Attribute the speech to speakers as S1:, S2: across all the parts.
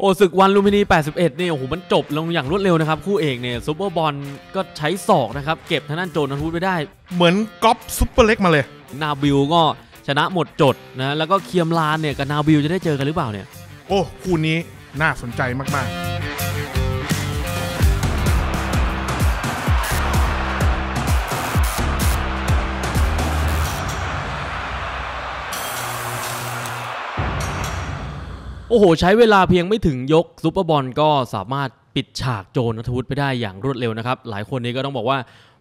S1: โอ้ศึกวันลูมินี 81เนี่ยโอ้โหมันจบลงอย่างรวดเร็วนะครับ คู่เอกเนี่ยซูเปอร์บอลก็ใช้ศอกนะครับ เก็บทางด้านโจนันทูดไปได้ เหมือนก๊อปซูเปอร์เล็กมาเลยนาบิลก็ชนะหมดจดนะแล้วก็เคียมลานเนี่ย กับนาบิลจะได้เจอกันหรือเปล่าเนี่ย โอ้คู่นี้
S2: น่าสนใจมาก ๆ
S1: โอ้โหใช้เวลาเพียงไม่ถึงยกซูเปอร์บอลก็สามารถปิดฉากโจนัทวุฒิไปได้อย่างรวดเร็วนะครับ หลายคนนี้ก็ต้องบอกว่า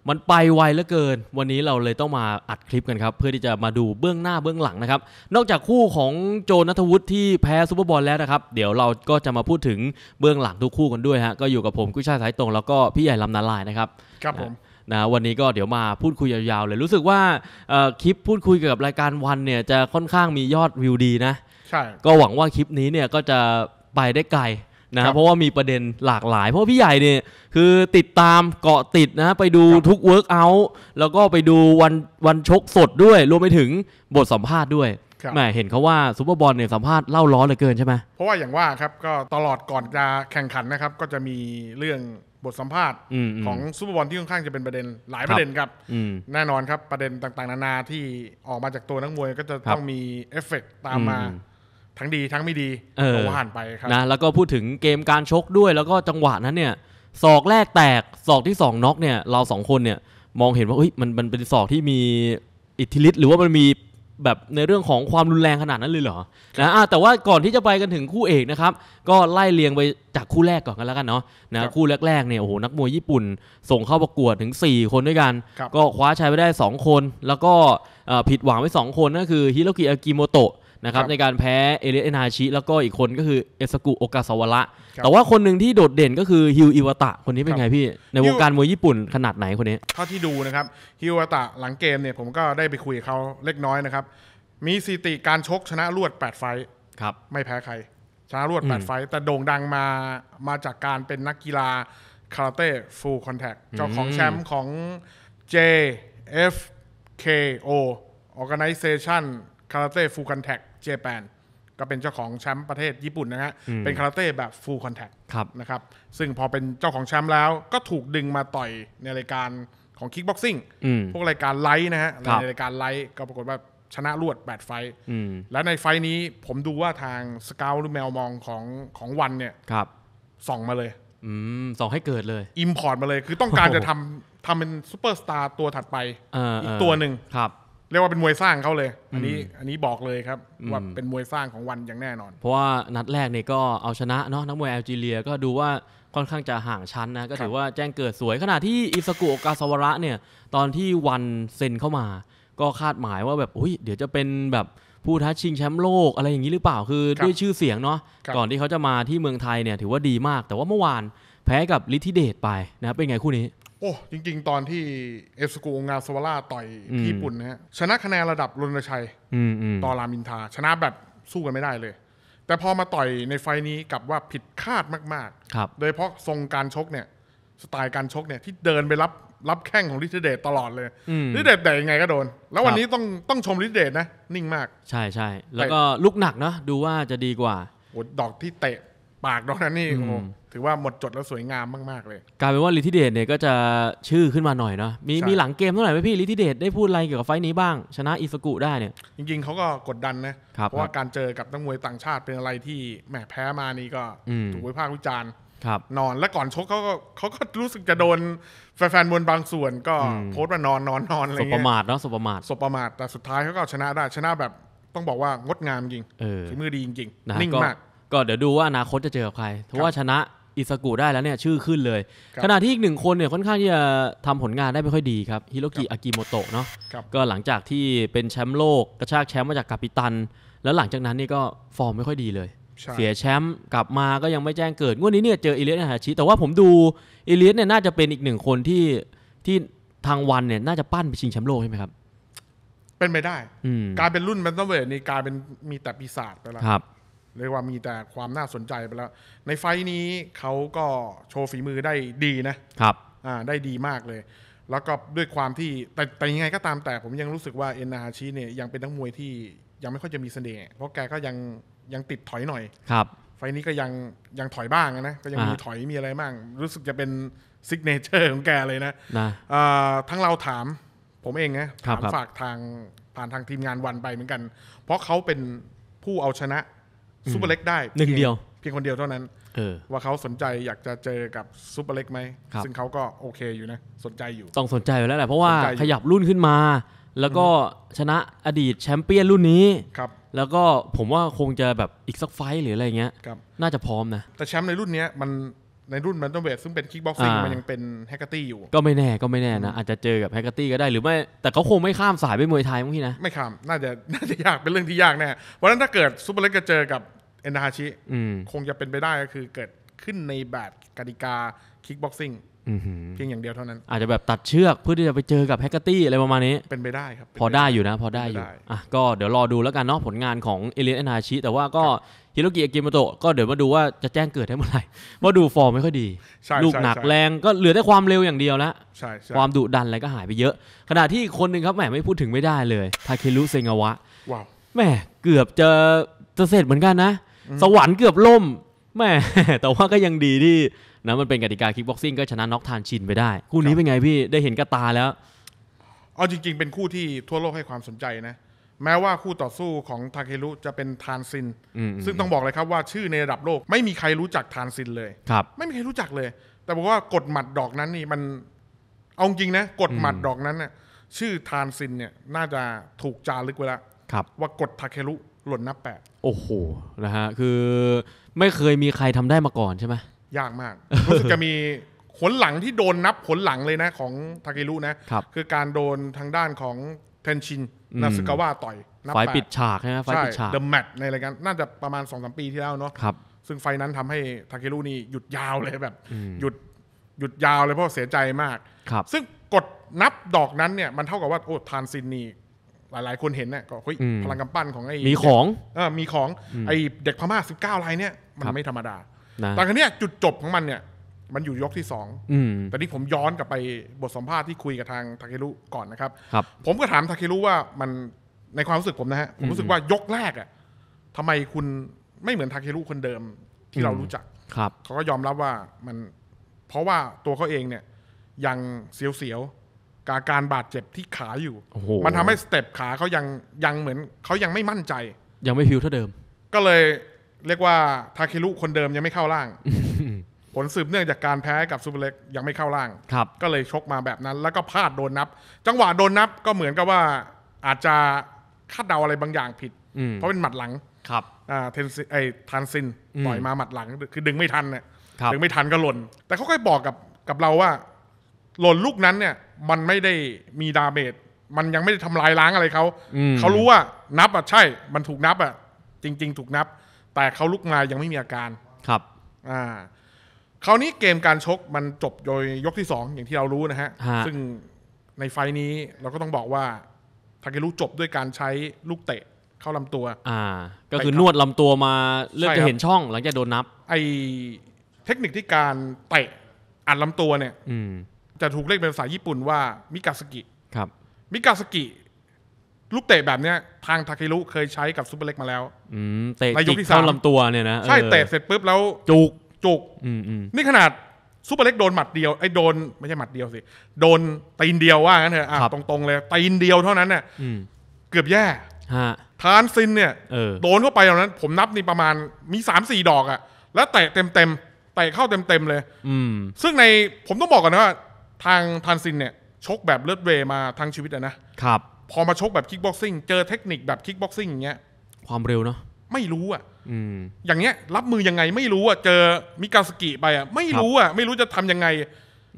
S1: มันไปไวเหลือเกิน วันนี้เราเลยต้องมาอัดคลิปกันครับเพื่อที่จะมาดูเบื้องหน้าเบื้องหลังนะครับนอกจากคู่ของโจนัทวุฒิที่แพ้ซูเปอร์บอลแล้วนะครับ เดี๋ยวเราก็จะมาพูดถึงเบื้องหลังทุกคู่กันด้วยฮะก็อยู่กับผมกุ้ยช่ายสายตรงแล้วก็พี่ใหญ่ลำนาลายนะครับครับผมนะวันนี้ก็เดี๋ยวมาพูดคุยยาวๆเลยรู้สึกว่าคลิปพูดคุยกับรายการวันเนี่ยจะค่อนข้างมียอดวิวดีนะก็หวังว่าคลิปนี้เนี่ยก็จะไปได้ไกลนะเพราะว่ามีประเด็นหลากหลายเพราะพี่ใหญ่เนี่ยคือติดตามเกาะติดนะไปดูทุกเวิร์กอัลแล้วก็ไปดูวันวันชกสดด้วย รวมไปถึงบทสัมภาษณ์ด้วยแม่เห็นเขาว่าซูเปอร์บอลเนี่ยสัมภาษณ์เล่าร้อนเหลือเกินใช่ไหม
S2: เพราะว่าอย่างว่าครับก็ตลอดก่อนจะแข่งขันนะครับก็จะมีเรื่องบทสัมภาษณ์ของซูเปอร์บอลที่ค่อนข้างจะเป็นประเด็นหลายประเด็นครับ แน่นอนครับประเด็นต่างๆ นานาที่ออกมาจากตัวนักมวยก็จะต้องมีเอฟเฟกตามมาทั้งดี ทั้งไม่ดีกอผ่านไปครับนะแล้วก็
S1: พูดถึงเกมการชกด้วย แล้วก็จังหวะนั้นเนี่ย ศอกแรกแตกศอกที่สองน็อกเนี่ยเราสองคนเนี่ยมองเห็นว่าเฮ้ยมันมันเป็นศอกที่มีอิทธิฤทธิ์หรือว่ามันมีแบบในเรื่องของความรุนแรงขนาดนั้นเลยเหรอนะแต่ว่าก่อนที่จะไปกันถึงคู่เอกนะครับก็ไล่เรียงไปจากคู่แรกก่อนกันแล้วกันเนาะนะคู่แรกๆเนี่ยโอ้โหนักมวยญี่ปุ่น ส่งเข้าประกวดถึง 4 คนด้วยกัน ก็คว้าชัยไปได้ 2 คนแล้วก็ผิดหวังไป2คนนั่นคือฮิโรกิอากิโมโตะนะครับในการแพ้เอเลสเอนาชิแล้วก็อีกคนก็คือเอสกุโอกาสาวระแต่ว่าคนหนึ่งที่โดดเด่นก็คือฮิวอิวตะคนนี้เป็นไงพี่ในวงการมวยญี่ปุ่นขนาดไหนคนนี้
S2: เท่าที่ดูนะครับฮิวอิวตะหลังเกมเนี่ยผมก็ได้ไปคุยเขาเล็กน้อยนะครับ มีสิติการชกชนะรวด8ไฟครับไม่แพ้ใคร ชนะรวด8ไฟแต่โด่งดังมามาจากการเป็นนักกีฬาคาราเต้ฟูลคอนแทคเจ้าของแชมป์ของ JFKO Organization คาราเต้ฟูลคอนแทคเจแปนก็เป็นเจ้าของแชมป์ประเทศญี่ปุ่นนะฮะเป็นคาราเต้แบบฟูลคอนแทคนะครับ ซึ่งพอเป็นเจ้าของแชมป์แล้วก็ถูกดึงมาต่อยในรายการของคิกบ็อกซิ่ง พวกรายการไลท์นะฮะในรายการไลท์ก็ปรากฏว่าชนะรวด8ไฟและในไฟนี้ผมดูว่าทางสเกลหรือแมวมองของของวันเนี่ยส่องมาเลย
S1: ส่องให้เกิดเลย อิมพอร์ตมาเลยคือต้องการจะท
S2: ำทำเป็นซูเปอร์สตาร์ตัวถัดไปอีกตัวหนึ่งเรียกว่าเป็นมวยสร้างเขาเลย อันนี้อันนี้บอกเลยครับ ว่าเป็นมวยสร้างของวันอย่างแน่นอน
S1: เพราะว่านัดแรกเนี่ยก็เอาชนะเนาะนักมวยแอลจีเรีย ก็ดูว่าค่อนข้างจะห่างชั้นนะก็ถือว่าแจ้งเกิดสวยขณะที่อิสกุโอกาสวระเนี่ยตอนที่วันเซ็นเข้ามาก็คาดหมายว่าแบบอุ้ยเดี๋ยวจะเป็นแบบผู้ท้าชิงแชมป์โลกอะไรอย่างนี้หรือเปล่าคือด้วยชื่อเสียงเนาะก่อนที่เขาจะมาที่เมืองไทยเนี่ยถือว่าดีมาก แต่ว่าเมื่อวานแพ้กับลิทิเดตไปนะเป็นไงคู่นี้
S2: โอ้จริงๆ ตอนที่เอสกูงาสวาร่าต่อยที่ญี่ปุ่นนะฮะชนะคะแนนระดับรนชัยต่อรามินทา ชนะแบบสู้กันไม่ได้เลย แต่พอมาต่อยในไฟนี้กลับว่าผิดคาดมากๆโดยเพราะทรงการชกเนี่ยสไตล์การชกเนี่ยที่เดินไปรับรับแข้งของลิทเดตตลอดเลยลิทเดตแต่ยังไงก็โดน แล้ววันนี้ต้องต้องชมลิทเดตนะนิ่งมาก
S1: ใช่ใช่แล้วก็ลุกหนักเนาะดูว่าจะดีกว่า
S2: ดอกที่เตะปากดอกนั้นนี่โอ้ถือว่าหมดจดแล้วสวยงามมากๆเลย
S1: กลายเป็นว่าลิทิเดตเนี่ยก็จะชื่อขึ้นมาหน่อยเนาะมีมีหลังเกมเท่าไหร่ไหมพี่ลิทิเดตได้พูดอะไรเกี่ยวกับไฟนี้บ้าง ชนะอิสกุได้เนี่ย
S2: จริงๆ เขาก็กดดันนะเพราะว่าการเจอกับนักมวยต่างชาติเป็นอะไรที่แหมแพ้มานี่ก็ถูกวิพากษ์วิจารณ์นอนและก่อนชกเขาก็เขาก็รู้สึกจะโดนแฟนๆมวบางส่วน ก็โพสต์ว่านอนนอนนอนอะไรเงี้ยสบประมาทเนาะสบประมาทสบประมาทแต่สุดท้ายเขาก็ชนะได้ชนะแบบต้องบอกว่างดงามจริงฝีมือดีจริงๆนิ่งมาก
S1: ก็เดี๋ยวดูว่าอนาคตจะเจอกับใครเพราะว่าชนะอิสกุได้แล้วเนี่ยชื่อขึ้นเลย ขณะที่อีกหนึ่งคนเนี่ยค่อนข้างที่จะทำผลงานได้ไม่ค่อยดีครับฮิโรกิอากิโมโตะเนาะก็หลังจากที่เป็นแชมป์โลกกระชากแชมป์มาจากกัปิตัน แล้วหลังจากนั้นนี่ก็ฟอร์มไม่ค่อยดีเลย เสียแชมป์กลับมาก็ยังไม่แจ้งเกิดงวดนี้เนี่ยเจออิเลียสฮาชิแต่ว่าผมดูอิเลียสเนี่ยน่าจะเป็นอีกหนึ่งคนที่ที่ทางวันเนี่ยน่าจะปั้นไปชิงแชมป์โลกใช่ไหมครับ
S2: เป็นไปได้การเป็นรุ่นแมนตเวทนี่การเป็นมีแต่ปีศาจไปแล้วเรียกว่ามีแต่ความน่าสนใจไปแล้ว ในไฟนี้เขาก็โชว์ฝีมือได้ดีนะครับอ่าได้ดีมากเลย แล้วก็ด้วยความที่แต่แต่ยังไงก็ตามแต่ผมยังรู้สึกว่าเอ็นนาชิเนี่ยยังเป็นนักมวยที่ยังไม่ค่อยจะมีเสน่ห์เพราะแกก็ยังยังติดถอยหน่อย ครับ ไฟนี้ก็ยังยังถอยบ้างนะก็ยังมีถอยมีอะไรบ้างรู้สึกจะเป็นซิกเนเจอร์ของแกเลยนะนะทั้งเราถามผมเองนะถามฝากทางผ่านทางทีมงานวันไปเหมือนกัน เพราะเขาเป็นผู้เอาชนะซูเปอร์เล็กได้หนึ่งเดียวเพียงคนเดียวเท่านั้นว่าเขาสนใจอยากจะเจอกับซูเปอร์เล็กไหมซึ่งเขาก็โอเคอยู่นะ สนใจอยู่ต้องสนใจอยู่แล้วแหละเพราะว่าขยับ
S1: รุ่นขึ้นมา แล้วก็ชนะอดีตแชมเปี้ยนรุ่นนี้ครับแล้วก็ผมว่าคงจะแบบอีกสักไฟหรืออะไรเงี้ยน่าจะพร้อมนะ
S2: แต่แชมป์ในรุ่นนี้มันในรุ่นมันต้องเวทซึ่งเป็นคิกบ็อกซิ่งมันยังเป็นแฮกเกอร์ตี้อยู่ ก็ไม่แน
S1: ่ก็ไม่แน่นะอาจจะเจอกับแฮกเกอร์ตี้ก็ได้หรือไม่แต่เขาคงไม่ข้ามสายไปมวยไทยมั้งพี่นะ
S2: ไม่ข้ามน่าจะน่าจะยากเป็นเรื่องที่ยากแน่เพราะฉะนั้นถ้าเกิดซูเปอร์เล็กจะเจอ กับเอ็นฮาชิคงจะเป็นไปได้ก็คือเกิดขึ้นในแบบกติกาคิกบ็อกซิ่งเพียงอย่างเดียวเท่านั้น
S1: อาจจะแบบตัดเชือกเพื่อที่จะไปเจอกับแฮกเกอร์ตี้อะไรประมาณนี้ เป็นไปได้ครับ พอได้อยู่นะ พอได้อยู่อ่ะก็เดี๋ยวรอดูแล้วกันเนาะผลงานของเอเลียนนาชิแต่ว่าก็ฮิโรกิอากิมโตะก็เดี๋ยวมาดูว่าจะแจ้งเกิดได้เมื่อไหร่ว่าดูฟอร์มไม่ค่อยดี ลูกหนักแรงก็เหลือแต่ความเร็วอย่างเดียวละความดุดันอะไรก็หายไปเยอะ ขณะที่คนหนึ่งครับแหมไม่พูดถึงไม่ได้เลยทาเคลุเซงาวะแหมเกือบจะจะเสร็จเหมือนกันนะ สวรรค์เกือบล่มแม่ แต่ว่าก็ยังดีที่นะมันเป็นกติกาคิกบ็อกซิ่งก็ชนะน็อกทานชินไปได้ คู่นี้เป็นไงพี่ได้เห็นกระตาแล้ว
S2: เอาจริงๆ เป็นคู่ที่ทั่วโลกให้ความสนใจนะ แม้ว่าคู่ต่อสู้ของทาเครุจะเป็นทานซิน ซึ่งต้องบอกเลยครับว่าชื่อในระดับโลก ไม่มีใครรู้จักทานซินเลย ครับ ไม่มีใครรู้จักเลย แต่บอกว่ากฎหมัดดอกนั้นนี่มันเอาจริงนะกฎหมัดดอกนั้นเนี่ยชื่อทานซินเนี่ยน่าจะถูกจารึกไว้แล้วว่ากฎทาเครุหล่นนับแปด
S1: โอ้โหนะฮะ คือไม่เคยมีใครทำได้มาก่อนใช่ไหมยากมาก รู้สึกจะ
S2: มีผลหลังที่โดนนับผลหลังเลยนะของทาเกรุนะคคือการโดนทางด้านของเทนชินนาสึกาวาต่อยนับไฟปิดฉากใช่ไหมไฟปิดฉากเดอะแมต์ในรายการน่าจะประมาณสองสปีที่แล้วเนาะครับซึ่งไฟนั้นทำให้ทาเกรุนี่หยุดยาวเลยแบบ หยุดหยุดยาวเลย เพราะเสียใจมากครับซึ่งกดนับดอกนั้นเนี่ยมันเท่ากับว่าโอ้ทานซินนี่หลายๆคนเห็นเนี่ยก็เฮ้ยพลังกำปั้นของไอ้ มีของเออมีของ ไอ้เด็กพม่าสิบเก้ารายเนี่ยมันไม่ธรรมดา แต่ครั้งนี้จุดจบของมันเนี่ย มันอยู่ยกที่สองแต่นี่ผมย้อนกลับไปบทสัมภาษณ์ที่คุยกับทางทาเครุก่อนนะครับ ผมก็ถามทาเครุว่ามันในความรู้สึกผมนะฮะ ผมรู้สึกว่ายกแรกอะทำไมคุณไม่เหมือนทาเครุคนเดิมที่เรารู้จักครับเขาก็ยอมรับว่ามัน เพราะว่าตัวเขาเองเนี่ยยังเสียววกับาการบาดเจ็บที่ขาอยู่ oh. มันทำให้สเต็ปขาเขายังยังเหมือนเขายังไม่มั่นใจ
S1: ยังไม่ฟิวเท่าเดิม
S2: ก็เลยเรียกว่าทาเครุคนเดิมยังไม่เข้าล่าง ผลสืบเนื่องจากการแพ้กับซูเปอร์เล็กยังไม่เข้าล่างครับก็เลยชกมาแบบนั้น แล้วก็พลาดโดนนับ จังหวะโดนนับก็เหมือนกับว่าอาจจะคาดเดาอะไรบางอย่างผิด เพราะเป็นหมัดหลังครับอ่าเทนซิไอทันซินปล่อยมาหมัดหลังคือดึงไม่ทันเนี่ยดึงไม่ทันก็หล่นแต่เขาก็บอกกับกับเราว่าหล่นลูกนั้นเนี่ยมันไม่ได้มีดาเมจมันยังไม่ได้ทำลายล้างอะไรเขาเขารู้ว่านับอ่ะใช่ มันถูกนับอ่ะ จริง ๆ ถูกนับ แต่เขาลุกมายังไม่มีอาการ ครับ อ่าคราวนี้เกมการชกมันจบโดยยกที่สองอย่างที่เรารู้นะฮะซึ่งในไฟนี้เราก็ต้องบอกว่าทาเกรุจบด้วยการใช้ลูกเตะ เข้าลำตัว อ่า ก็คือนวดล
S1: ำตัวมาเลือกจะเห็นช่องหลังจากโดนนับ
S2: ไอเทคนิคที่การเตะอัดลำตัวเนี่ยจะถูกเรียกเป็นภาษาญี่ปุ่นว่ามิกาสกิครับมิกาสกิลูกเตะแบบเนี้ย ทางทาคิรุเคยใช้กับซูเปอร์เล็กมาแล้วเตะในยุคที่สามลำตัวเนี่ยนะใช่ เตะ เสร็จปุ๊บแล้ว จุก จุกนี่ขนาดซูเปอร์เล็ก โดนหมัดเดียวไอ้โดนไม่ใช่หมัดเดียวสิ โดนตีนเดียวว่างั้นเถอะตรง ๆ เลยตีนเดียวเท่านั้นเนี่ยเกือบแย่ทานซินเนี่ยโดนเข้าไปตอนนั้น ผมนับนี่ประมาณมีสามสี่ดอกอะแล้วเตะเต็มเต็มเตะเข้าเต็มเต็มเลยซึ่งในผมต้องบอกก่อนนะว่าทางทันซินเนี่ย ชกแบบเลือดเวมาทั้งชีวิตอะนะครับพอมาชกแบบคิกบ็อกซิ่งเจอเทคนิคแบบคิกบ็อกซิ่งอย่างเงี้ยความเร็วเนาะไม่รู้อะอย่างเงี้ย รับมือยังไงไม่รู้อะเจอมิกาสกิไปอะไม่รู้อะไม่รู้จะทำยังไง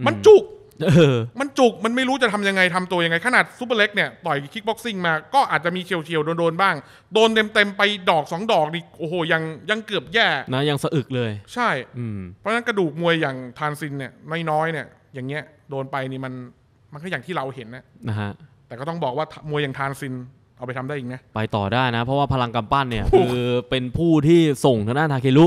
S2: มันจุกมันจุกมันไม่รู้จะทำยังไงทำตัวยังไงขนาดซูเปอร์เล็กเนี่ยต่อยคิกบ็อกซิ่งมาก็อาจจะมีเฉียวเฉียวๆโดนๆบ้าง โดนเต็มๆ ไปดอกสองดอกนี่โอ้โหยังยังเกือบแย่ น
S1: ะยังสะอึกเลย ใช
S2: ่ อืเพราะฉะนั้นกระดูกมวยอย่างทานซินเนี่ย ไม่น้อยเนี่ย อย่างเงี้ยโดนไปนี่มันมันก็อย่างที่เราเห็นนะนะฮะแต่ก็ต้องบอกว่ามวยอย่างทานซินเอาไปทำได้อีกนะ
S1: ไปต่อได้นะเพราะว่าพลังกำปั้นเนี่ยคือเป็นผู้ที่ส่งทางด้านทาเคลุ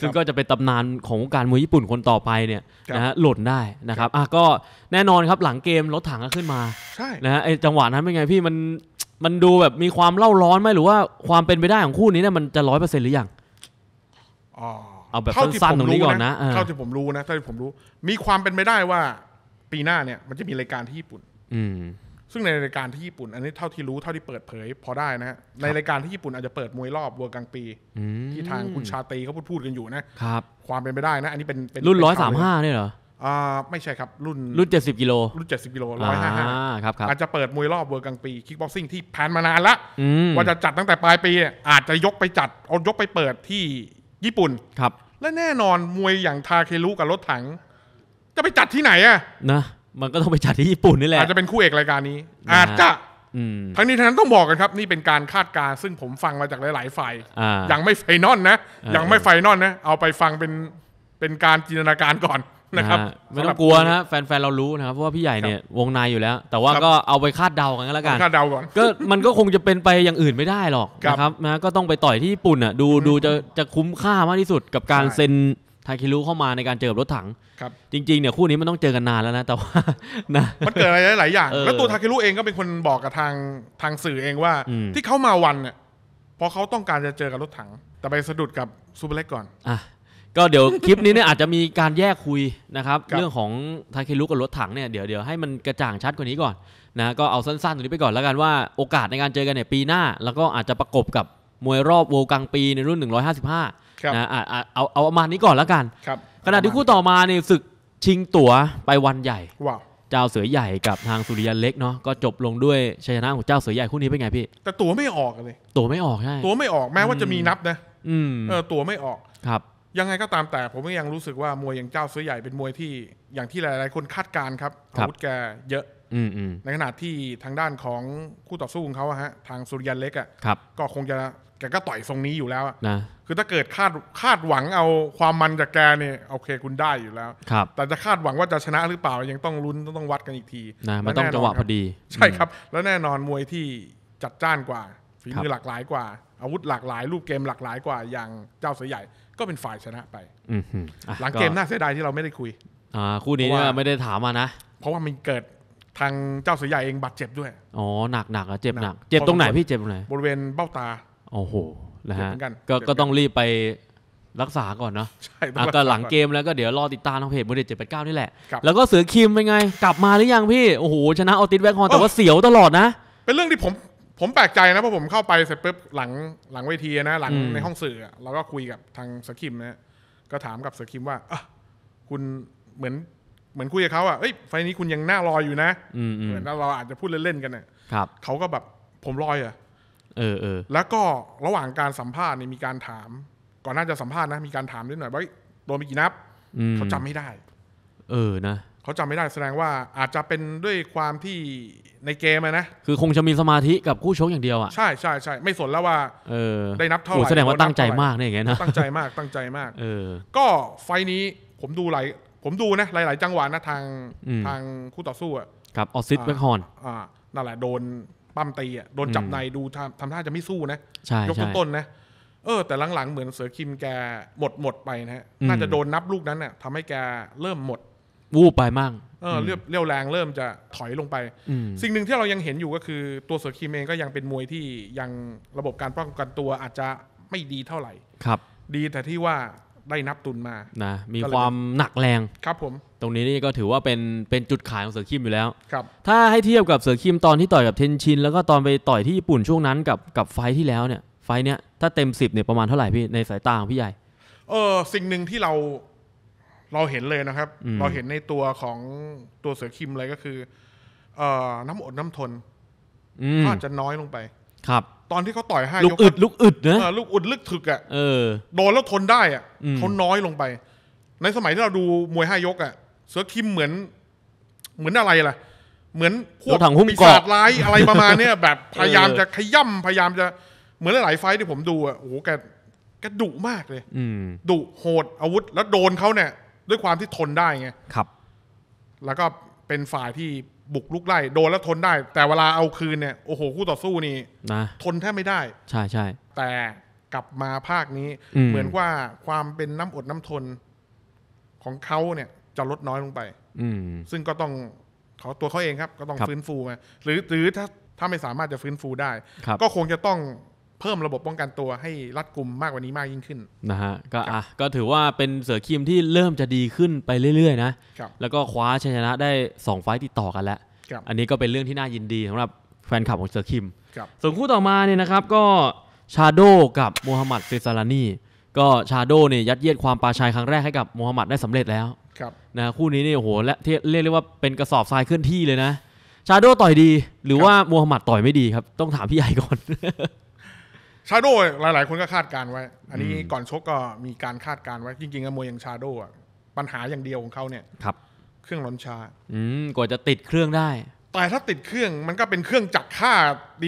S1: ซึ่งก็จะเป็นตำนานของการมวยญี่ปุ่นคนต่อไปเนี่ยนะฮะหล่นได้นะครับอ่ะก็แน่นอนครับหลังเกมรถถังก็ขึ้นมาใช่นะฮะไอจังหวะนั้นเป็นไงพี่มันมันดูแบบมีความเล่าร้อนไหมหรือว่าความเป็นไปได้ของคู่นี้เนี่ยมันจะร้อยเปอร์เซ็นต์หรือยัง
S2: เอาแบบสั้นๆตรงนี้ก่อนนะเท่าที่ผมรู้นะเท่าที่ผมรู้มีความเป็นไปได้ว่าปีหน้าเนี่ยมันจะมีรายการที่ญี่ปุ่นอืมซึ่งในรายการที่ญี่ปุ่น อันนี้เท่าที่รู้เท่าที่เปิดเผย พอได้นะฮะในรายการที่ญี่ปุ่นอาจจะเปิดมวยรอบวัวกลางปีที่ทางคุณชาตีเขาพูดพูดกันอยู่นะครับความเป็นไปได้นะอันนี้เป็นเป็รุ่นร้อยสามห้าเนี่ยเหรออ่าไม่ใช่ครับรุ่นรุ่นเจ็ดสิบกิโลรุ่นเจ็ดสิบกิโลร้อยห้าห้าอาครับครับอาจจะเปิดมวยรอบเวัวกลางปีคิกบ็อกซิ่งที่แพนมานานละว่าจะจัดตั้งแต่ปลายปีอาจจะยกไปจัดเอายกไปเปิดที่ญี่ปุ่นครับ และแน่นอนมวยอย่างทาเคลุกับรถถังจะไปจัดที่ไหนอะนะมันก็ต้องไปจัดที่ญี่ปุ่นนี่แหละอาจจะเป็นคู่เอกรายการนี้ อาจจะทั้งนี้ทั้งนั้นต้องบอกกันครับนี่เป็นการคาดการซึ่งผมฟังมาจากหลายๆฝ่ายยังไม่ไฟนอนนะยังไม่ไฟนอนนะ เอาไปฟังเป็นเป็นการจินตนาการก่อนนะครับไม่ต้องกลัวนะ
S1: แฟนๆเรารู้นะครับเพราะว่าพี่ใหญ่เนี่ยวงในอยู่แล้วแต่ว่าก็เอาไปคาดเดากันแล้วกันคาดเดาก่อนก็มันก็คงจะเป็นไปอย่างอื่นไม่ได้หรอกนะครับนะก็ต้องไปต่อยที่ญี่ปุ่นอ่ะดูดูจะจะคุ้มค่ามากที่สุดกับการเซ็นทาคิรุเข้ามาในการเจอรถถัง ครับ จริงๆเนี่ยคู่นี้มันต้องเจอกันนานแล้วนะแต่ว่า นะ มันเกิดอะไรหลายอย่าง แล้วตัวทาคิ
S2: รุเองก็เป็นคนบอกกับทางทางสื่อเองว่า ที่เขามาวันเนี่ยเพราะเขาต้องการจะเจอกับรถถัง แต่ไปสะดุดกับซูเปอร์เล็กก่อน
S1: อ่ะ ก็เดี๋ยวคลิปนี้เนี่ยอาจจะมีการแยกคุยนะครับเรื่องของทาคคลุกับรถถังเนี่ยเดี๋ยวเดี๋ยวให้มันกระจ่างชัดกว่านี้ก่อนนะก็เอาสั้นๆตรงนี้ไปก่อนแล้วกัน ว่าโอกาสในการเจอกันเนี่ยปีหน้า แล้วก็อาจจะประกบกับมวยรอบโวกังปีในรุ่น 155นะเอาเอาประมาณนี้ก่อนแล้วกันขณะที่คู่ต่อมาเนี่ยศึกชิงตั๋วไปวันใหญ่เจ้าเสือใหญ่กับทางสุริยันเล็กเนาะก็จบลงด้วยชัยชนะของเจ้าเสือใหญ่คู่นี้เป็นไงพี่
S2: แต่ตัวไม่ออกเลย
S1: ตัวไม่ออกใช่ตัวไม่ออกแม้ว่าจะมีนับนะอืมเอ
S2: อตัวไม่ออกครับ ยังไงก็ตามแต่ผมก็ยังรู้สึกว่ามวยอย่างเจ้าเสือใหญ่เป็นมวยที่อย่างที่หลาย ๆ คนคาดการครับอาวุธแกเยอะในขณะที่ทางด้านของคู่ต่อสู้ของเขาฮะทางสุริยันเล็กอ่ะก็คงจะแกก็ต่อยทรงนี้อยู่แล้วนะ คือถ้าเกิดคาดคาดหวังเอาความมันจากแกเนี่ยโอเคคุณได้อยู่แล้วครับแต่จะคาดหวังว่าจะชนะหรือเปล่ายังต้องลุ้นต้องวัดกันอีกทีนะมันต้องจังหวะพอดีใช่ครับแล้วแน่นอนมวยที่จัดจ้านกว่าฝีมือหลากหลายกว่า อาวุธหลากหลายรูปเกมหลากหลายกว่าอย่างเจ้าเสือใหญ่ ก็เป็นฝ่ายชนะไป
S1: หลังเกมน่าเสีย
S2: ดายที่เราไม่ได้คุย
S1: คู่นี้ไม่ได้ถามมานะ
S2: เพราะว่ามันเกิดทางเจ้าเสือใหญ่เองบาดเจ็บด้วย
S1: อ๋อหนักหนักอะเจ็บหนักเจ็บตรงไหนพี่เจ็บตรงไหน
S2: บริเวณเบ้าตา
S1: โอ้โห นะฮะก็ก็ต้องรีบไปรักษาก่อนเนาะ ใช่ก็หลังเกมแล้วก็เดี๋ยวรอติดตามทางเพจโมเดลเจ็ดแปดเก้านี่แหละ แล้วก็เสือคิมเป็นไง กลับมาหรือยังพี่ โอ้โห ชนะออติสแวกฮอนแต่ว่าเสียวตลอดนะ
S2: เป็นเรื่องที่ผมผมแปลกใจนะเพราะผมเข้าไปเสร็จปุ๊บหลังหลังเวทีนะ หลังในห้องสื่อเราก็คุยกับทางเสือคิมนะ ก็ถามกับเสือคิมว่าคุณเหมือนเหมือนคุยกับเขาอ่ะเอ้ย ไฟนี้คุณยังหน้าลอยอยู่นะ เหมือนเราอาจจะพูดเล่นๆกันเนี่ยเขาก็แบบผมลอยอ่ะเออเออแล้วก็ระหว่างการสัมภาษณ์เนี่ยมีการถาม ก่อนหน้าจะสัมภาษณ์นะมีการถามนิดหน่อยว่าโดนไปกี่นับเขาจำไม่ได้ เออนะเขาจำไม่ได้แสดงว่าอาจจะเป็นด้วยความที่ในเกมนะ
S1: คือคงจะมีสมาธิกับคู่ชกอย่างเดียวอ่ะ
S2: ใช่ใช่ใช่ไม่สนแล้วว่าเอ
S1: อได้นับเท่าไหร่แสดงว่าตั้งใจมากเนี่ยอย่างเงี้ยนะตั้งใจ
S2: มากตั้งใจมากเออก็ไฟนี้ผมดูหลายผมดูนะหลาย ๆ จังหวะนะทางทางคู่ต่อสู้อ่ะ
S3: ค
S1: รับออซิสแบคฮอน
S2: อ่านั่นแหละโดนปั้มตีอ่ะโดนจับในดูทำทำท่าจะไม่สู้นะ ยกต้นๆนะ เออ แต่หลังๆเหมือนเสือคิมแกหมดหมดไปนะฮะน่าจะโดนนับลูกนั้นเนี่ยทำให้แกเริ่มหมด วูบไปมั่งเออเรียบเรียวแรงเริ่มจะถอยลงไป สิ่งหนึ่งที่เรายังเห็นอยู่ก็คือตัวเสือคิมเองก็ยังเป็นมวยที่ยังระบบการป้องกันตัวอาจจะไม่ดีเท่าไหร่ครับ ดีแต่ที่ว่าได้นับตุนมา
S1: นะมีความหนักแรงครับผม ตรงนี้นี่ก็ถือว่าเป็นเป็นจุดขายของเสือคิมอยู่แล้ว ครับ ถ้าให้เทียบกับเสือคิมตอนที่ต่อยกับเทนชินแล้วก็ตอนไปต่อยที่ญี่ปุ่นช่วงนั้นกับกับไฟที่แล้วเนี่ย ไฟเนี้ยถ้าเต็มสิบเนี่ยประมาณเท่าไหร่พี่ในสายตาของพี่ใหญ่
S2: เออสิ่งหนึ่งที่เรา เราเห็นเลยนะครับ เราเห็นในตัวของตัวเสือคิมเลยก็คือ เอ่อน้ำอดน้ำทนอาจจะน้อยลงไปครับตอนที่เขาต่อยห้าลูกอึด ลูกอึดนะอะลูกอึด ลึกถึกอ่ะโดนแล้วทนได้ อ่ะเขาน้อยลงไป ในสมัยที่เราดูมวยห้ายก อ่ะ เสือคิมเหมือน เหมือนอะไรล่ะ เหมือนพวกถังหุ้มปีศาจกาะร้าย อะไรประมาณเนี้ยแบบพยายามจะขย่ำพยายามจะ เหมือนหลายไฟที่ผมดูอ่ะโอ้โหแกแกดุมากเลย อืดุโหด อาวุธ แล้วโดนเขาเนี่ย ด้วยความที่ทนได้ไง ครับ แล้วก็เป็นฝ่ายที่บุกลุกไล่ โดนแล้วทนได้แต่เวลาเอาคืนเนี่ย โอ้โห คู่ต่อสู้นี่นะทนแทบไม่ได้ ใช่ใช่แต่กลับมาภาคนี้ เหมือนว่าความเป็นน้ำอดน้ำทนของเขาเนี่ย จะลดน้อยลงไป อืซึ่งก็ต้องเขาตัวเขาเองครับ ก็ต้องฟื้นฟูมาหรือหรือถ้าถ้าไม่สามารถจะฟื้นฟูได้ ก็คงจะต้องเพิ่มระบบป้องกันตัวให้รัดกุมมากกว่านี้มากยิ่งขึ้น
S1: นะฮะก็อ่ะก็ถือว่าเป็นเสือคิมที่เริ่มจะดีขึ้นไปเรื่อยๆนะ แล้วก็คว้าชัยชนะได้ 2 ไฟติดต่อกันแล้วอันนี้ก็เป็นเรื่องที่น่ายินดีสำหรับแฟนคลับของเสือคิมส่วนคู่ต่อมาเนี่ยนะครับก็ชาโดกับโมฮัมหมัดซิซารานีก็ชาโดเนี่ยยัดเยียดความปาชัยครั้งแรกให้กับโมฮัมหมัดได้สำเร็จแล้วนะคู่นี้เนี่ยโหและเรียกเรียกว่าเป็นกระสอบทรายเคลื่อนที่เลยนะ ชาโดต่อยดี หรือว่าโมฮัมหมัดต่อยไม่ดีครับ ต้องถามพี่ใหญ่ก่อน
S2: ชาโดหลายๆ คนก็คาดการไว้ อันนี้ก่อนชกก็มีการคาดการไว้จริงๆมวยอย่างชาโดปัญหาอย่างเดียวของเขาเนี่ยครับเครื่องร้อนชา
S1: อืมกว่าจะติดเครื่องได้
S2: แต่ถ้าติดเครื่องมันก็เป็นเครื่องจักคฆ่า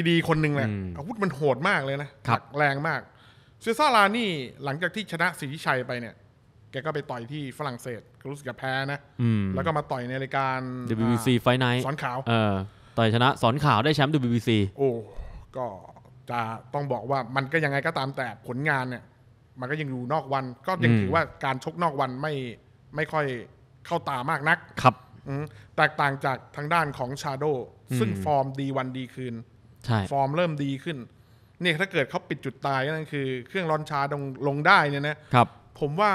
S2: ดีๆ คนหนึ่งแหละอาวุธมันโหดมากเลยนะแรงมากเซซ่าลานี่หลังจากที่ชนะสรีชัยไปเนี่ย แกก็ไปต่อยที่ฝรั่งเศสรู้สึกจะแพ้นะแล้วก็มาต่อยในรายการ WBC ไฟไนสอนขาว
S1: เออต่อยชนะสอนขาวได้แชมป์ WBC
S2: โอ้ก็จะต้องบอกว่ามันก็ยังไงก็ตามแต่ผลงานเนี่ยมันก็ยังอยู่นอกวันก็ยังถือว่าการชกนอกวันไม่ไม่ค่อยเข้าตามากนักครับแตกต่างจากทางด้านของชาโดซึ่งฟอร์มดีวันดีคืนฟอร์มเริ่มดีขึ้นนี่ถ้าเกิดเขาปิดจุดตายนั่นคือเครื่องร้อนชาลงลงได้เนี่ยนะครับ ผมว่า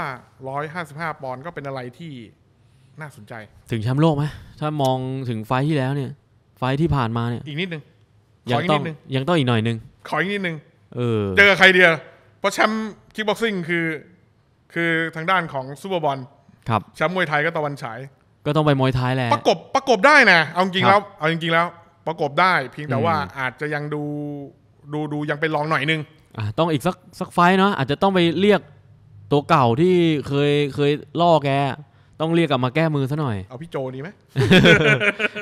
S2: ห้าปอนด์ก็เป็นอะไรที่น่าสนใจ
S1: ถึงแชมป์โลกไหมถ้ามองถึงไฟที่แล้วเนี่ย ไฟที่ผ่านมาเนี่ยอ
S2: ีกนิดนึงยังต้อง
S1: ยังต้องอีกหน่อยนึง
S2: ขออีกนิดนึงเจอใครเดียว เพราะแชมป์คิกบ็อกซิ่งคือคือทางด้านของซูเปอร์บอลครับแชมป์มวยไทยก็ตะวันฉาย
S1: ก็ต้องไปมวยไทยแหละประ
S2: กบประกบได้นะเอาจริงแล้วเอาจริงๆแล้ว ประกบได้เพียงแต่ว่าอาจจะยังดูดูดูยังไปลองหน่อยนึง
S1: อ่ะต้องอีกสักสักไฟเนาะอาจจะต้องไปเรียกตัวเก่าที่เคยเคยล่อแกต้องเรียกกลับมาแก้มือซะหน่อย เอาพี่โจดีไหม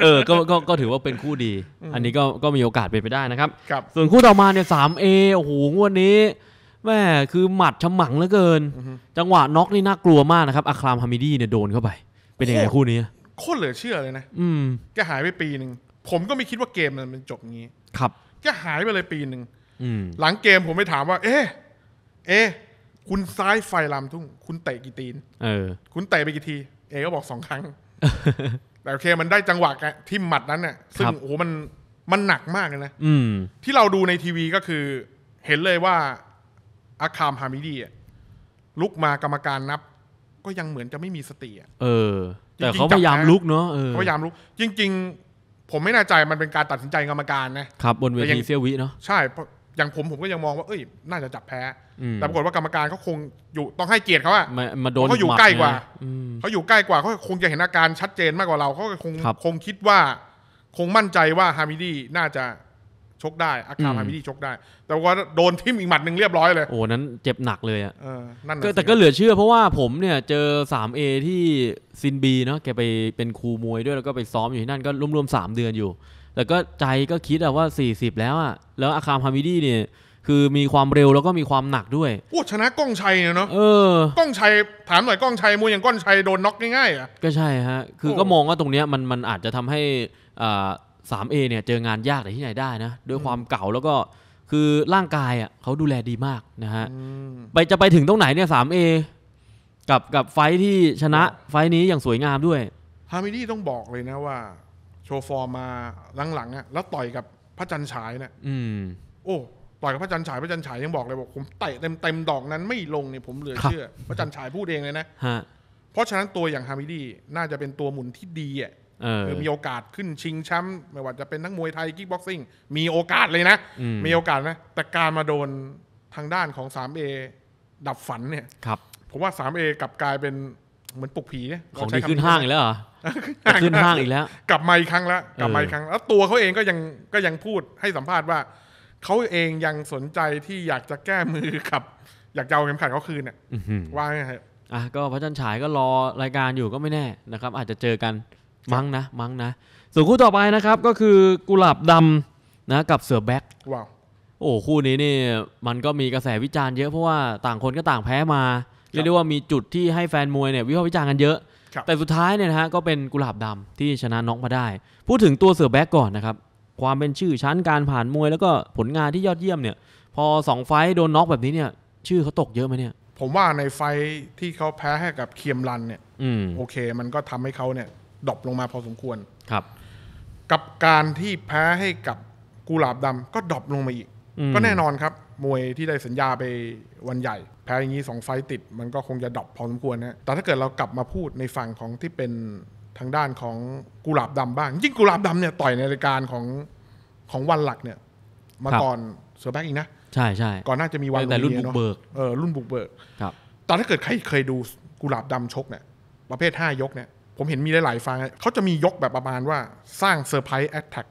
S1: เออก็ก็ ก็ถือว่าเป็นคู่ดี อันนี้ก็ ก็มีโอกาสเป็นไปได้นะครับครับ ส่วนคู่ต่อมาเนี่ยสามเอโอ้โห งวดนี้ แม่คือหมัดฉมังเหลือเกิน จังหวะน็อกนี่น่ากลัวมากนะครับอะครามฮามิดี้เนี่ยโดนเข้าไป เป็นยังไงคู่นี้
S2: โคตรเหลือเชื่อเลยนะ อืมแ็หายไปปีหนึ่งผมก็ไม่คิดว่าเกมมันจบงี้ ครับแ็หายไปเลยปีหนึ่งหลังเกมผมไปถามว่า เอ๊ะ เอ๊ะคุณซ้ายไฟลามทุ่ง คุณเตะกี่ตีนเออ คุณเตะไปกี่ที เอ ก็บอกสองครั้ง แต่โอเคมันได้จังหวะที่หมัดนั้นเนี่ยซึ่งโอ้โหมันมันหนักมากเลยนะอืมที่เราดูในทีวีก็คือเห็นเลยว่าอาคามฮามิดี ลุกมากรรมการนับก็ยังเหมือนจะไม่มีสติอ่ะ
S1: เออ แต่เขาพยายามลุกเนาะเขาพยายาม
S2: ลุกจริง ๆ ผมไม่แน่ใจมันเป็นการตัดสินใจกรรมการนะ ครับบนเวทีเซียววิเนาะ ใช่อย่างผมผมก็ยังมองว่าเอ้ยน่าจะจับแพ้ แต่ปรากฏว่ากรรมการเขาคงอยู่ต้องให้เกียรติเขาอะมาโดนเขาอยู่ใกล้กว่าเขาอยู่ใกล้กว่าเขาคงจะเห็นอาการชัดเจนมากกว่าเราเขาคงคงคิดว่า คงมั่นใจว่าฮามิดีน่าจะชกได้อาคาฮามิดีชกได้ แต่ว่าโดนทิ่มอีกหมัดหนึ่งเรียบร้อยเล
S1: ย โอ้นั้นเจ็บหนักเลยอะนั่นแต่ก็เหลือเชื่อเพราะว่าผมเนี่ยเจอสามเอที่ซินบีเนาะแกไปเป็นครูมวยด้วยแล้วก็ไปซ้อมอยู่ที่นั่นก็รวมๆสามเดือนอยู่แต่ก็ใจก็คิดอะว่า 40 แล้วอะแล้วอาคามฮามิดี้เนี่ยคือมีความเร็วแล้วก็มีความหนักด้วย
S2: โอ้ชนะก้องชัยเนาะเออก้องชัยถามหน่อยก้องชัยมวยอย่างก้องชัยโดนน็อกง่ายๆอะ
S1: ก็ใช่ฮะ คือก็
S2: มองว่าตรงเนี้ยมันมันอาจจะทำให้อ่
S1: าสามเอเนี่ยเจองานยากแต่ที่ไหนได้นะด้วยความเก่าแล้วก็ คือ ร่างกายอ่ะเขาดูแลดีมากนะฮะไปจะไปถึงตรงไหนเนี่ยสามเอกับกับไฟที่ชนะไฟนี้อย่างสวยงามด้วย
S2: ฮามิดี้ต้องบอกเลยนะว่าโชว์ฟอร์มมาหลังๆอ่ะแล้วต่อยกับพระจันทร์ฉายเนี่ยโอ้ต่อยกับพระจันทร์ฉายพระจันทร์ฉายยังบอกเลยบอกผมเตะเต็มเต็มดอกนั้นไม่ลงเนี่ยผมเหลือเชื่อ พระจันทร์ฉายพูดเองเลยนะเพราะฉะนั้นตัวอย่างฮามิดีน่าจะเป็นตัวหมุนที่ดีอ่ะคือมีโอกาสขึ้นชิงแชมป์ไม่ว่าจะเป็นทั้งมวยไทยกิ๊กบ็อกซิ่งมีโอกาสเลยนะมีโอกาสนะ แต่การมาโดนทางด้านของ 3A ดับฝันเนี่ยครับผมว่า 3A กลับกลายเป็นเหมือนปลุกผีเนี่ยของดีขึ้นห้างอีกแล้วเหรขึ้นห้างอีกแล้ว กลับมาอีกครั้งละกลับมาอีกครั้งแล้ว ตัวเขาเองก็ยังก็ยังพูดให้สัมภาษณ์ว่า เขาเองยังสนใจที่อยากจะแก้มือกับอยากะเอาเข็มขัดเขาคืนเนี่ยว่าไงครับ
S1: อ่ะก็พระจันฉายก็รอรายการอยู่ก็ไม่แน่นะครับ อาจจะเจอกัน มั้งนะมั้งนะส่วนคู่ต่อไปนะครับก็คือกุหลาบดำนะกับเสือแบ็คว้าวโอ้คู่นี้นี่มันก็มีกระแสวิจารณ์เยอะเพราะว่าต่างคนก็ต่างแพ้มาเรียกได้ว่ามีจุดที่ให้แฟนมวยเนี่ยวิพากษ์วิจารณ์กันเยอะแต่สุดท้ายเนี่ยนะฮะก็เป็นกุหลาบดำที่ชนะน็อกมาได้ พูดถึงตัวเสือแบ็กก่อนนะครับ ความเป็นชื่อชั้นการผ่านมวยแล้วก็ผลงานที่ยอดเยี่ยมเนี่ย พอ 2 ไฟโดนน็อกแบบนี้เนี่ย ชื่อเขา
S2: ตกเยอะไหมเนี่ย ผมว่าในไฟที่เขาแพ้ให้กับเคียมรันเนี่ยอโอเค มันก็ทำให้เขาเนี่ยดรอปลงมาพอสมควรครับ กับการที่แพ้ให้กับกุหลาบดำ ก็ดรอปลงมาอีกก็แน่นอนครับมวยที่ได้สัญญาไปวันใหญ่แพ้อย่างนี้สองไฟติดมันก็คงจะดรอปพอสมควรนะแต่ถ้าเกิดเรากลับมาพูดในฝั่งของที่เป็นทางด้านของกุหลาบดำบ้างยิ่งกุหลาบดำเนี่ยต่อยในรายการของของวันหลักเนี่ย มาก่อนเสือแบ็กอีกนะใช่ใช่ก่อนน่าจะมีวันแต่รุ่นบุกเบิกเออ รุ่นบุกเบิกครับตอนถ้าเกิดใครเคยดูกุหลาบดำชกเนี่ย ประเภท5ยกเนี่ย ผมเห็นมีหลายๆฟังเขาจะมียกแบบประมาณว่าสร้างเซอร์ไพรส์แอตแทก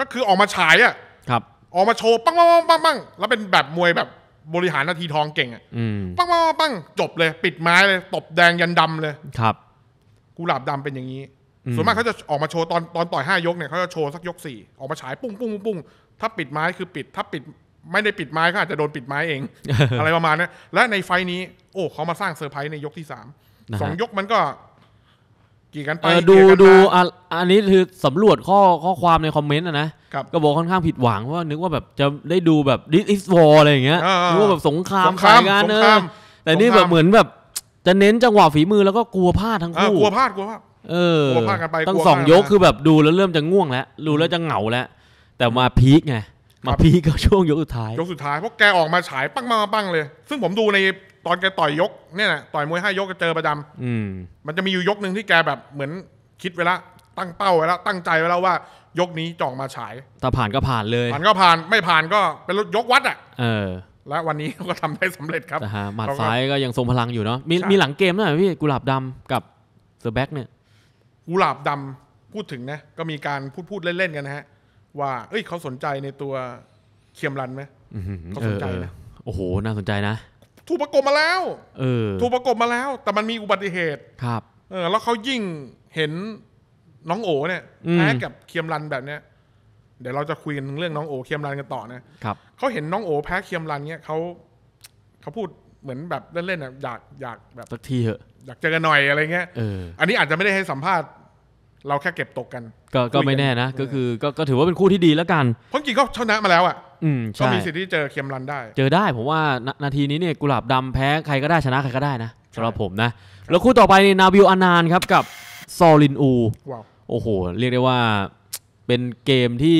S2: ก็คือออกมาฉายอ่ะครับ ออกมาโชว์ปังปังปังปังแล้วเป็นแบบมวยแบบบริหารนาทีทองเก่งอ่ะปั้งปั้งจบเลย ปิดไม้เลยตบแดงยันดำเลย ครับ กูหลาบดำเป็นอย่างนี้ ส่วนมากเขาจะออกมาโชว์ตอนตอนต่อยห้ายกเนี่ยเขาจะโชว์สักยกสี่ออกมาฉายปุ้งปุ้งปุ้ง ถ้าปิดไม้คือปิด ถ้าปิดไม่ได้ปิดไม้เขาอาจจะโดนปิดไม้เอง อะไรประมาณนี้และในไฟนี้ โอ้ เขามาสร้างเซอร์ไพรส์ในยกที่สามสองยกมันก็กี่กันไปดูดู
S1: อันนี้คือสำรวจข้อข้อความในคอมเมนต์นะนะก็บอกค่อนข้างผิดหวังว่านึกว่าแบบจะได้ดูแบบดิสอิสวอลอะไรอย่างเงี้ยนึกว่าแบบสงครามขายรานเนอแต่นี่แบบเหมือนแบบจะเน้นจังหวะฝีมือแล้วก็กลัวพลาดทั้งคู่กลัวพลาดกลัวพลาดเออตั้งสองยกคือแบบดูแล้วเริ่มจะง่วงแล้วดูแล้วจะเหงาแล้ว แต่มาพีคไงมาพีคก็ช่วงยกสุดท้ายย
S2: กสุดท้าย เพราะแกออกมาฉายปั้งมาปั้งเลย ซึ่งผมดูในตอนแกต่อยยกเนี่ยต่อยมวยห้ายกก็เจอประจำมันจะมีอยู่ยกหนึ่งที่แกแบบเหมือนคิดไว้ละ ตั้งเป้าไว้แล้วตั้งใจไว้แล้วว่ายกนี้จองมาฉาย
S1: ถ้าผ่านก็ผ่านเลย ผ่านก็
S2: ผ่านไม่ผ่านก็เป็นรถยกวัด อ่ะเออ และวันนี้ก็ทำได้สำเร็จครับหมัดซ้าย
S1: ก็ยังทรงพลังอยู่เนาะ มีมีหลังเกมด้วยพี่กุหลาบดำกับเซอร์แบ็กเนี่ย
S2: กุหลาบดำพูดถึงนะก็มีการพูดพูดเล่นๆกันนะฮะ ว่าเอ้ยเขาสนใจในตัวเคียมรันไหม
S1: เขาสนใจนะโอ้โหน่าสนใจนะ
S2: ถูกประกบมาแล้วเออถูกประกบมาแล้ว แต่มันมีอุบัติเหตุครับ เออแล้วเขายิ่งเห็นน้องโอเนี่ยแพ้กับเคียมรันแบบเนี้ย เดี๋ยวเราจะคุยกันเรื่องน้องโอเคียมรันกันต่อนะ ครับเขาเห็นน้องโอแพ้เคียมรัน เนี่ยเขาเขาพูดเหมือนแบบเล่นๆนะอยากอยากแบบสักทีเหอะ อยากเจอกันหน่อยอะไรเงี้ยเอออันนี้อาจจะไม่ได้ให้สัมภาษณ์ เราแค่เก็บตกกัน ก็ก็ไม่แน่นะก็ค
S1: ือ ก็ถือว่าเป็นคู่ที่ดีแล้วกัน
S2: เพราะจริงก็ชนะมาแล้วอ่ะ
S1: อืมก็ใช่มีสิท
S2: ธิ์ที่เจอเคียมรันได้
S1: เจอได้ ผมว่านานาทีนี้เนี่ยกุหลาบดำแพ้ ใครก็ได้ชนะใครก็ได้นะสำหรับผมนะ แล้วคู่ต่อไปนี่นาบิลอานานครับ กับซอลินอูโอ้โห เรียกได้ว่าเป็นเกมที่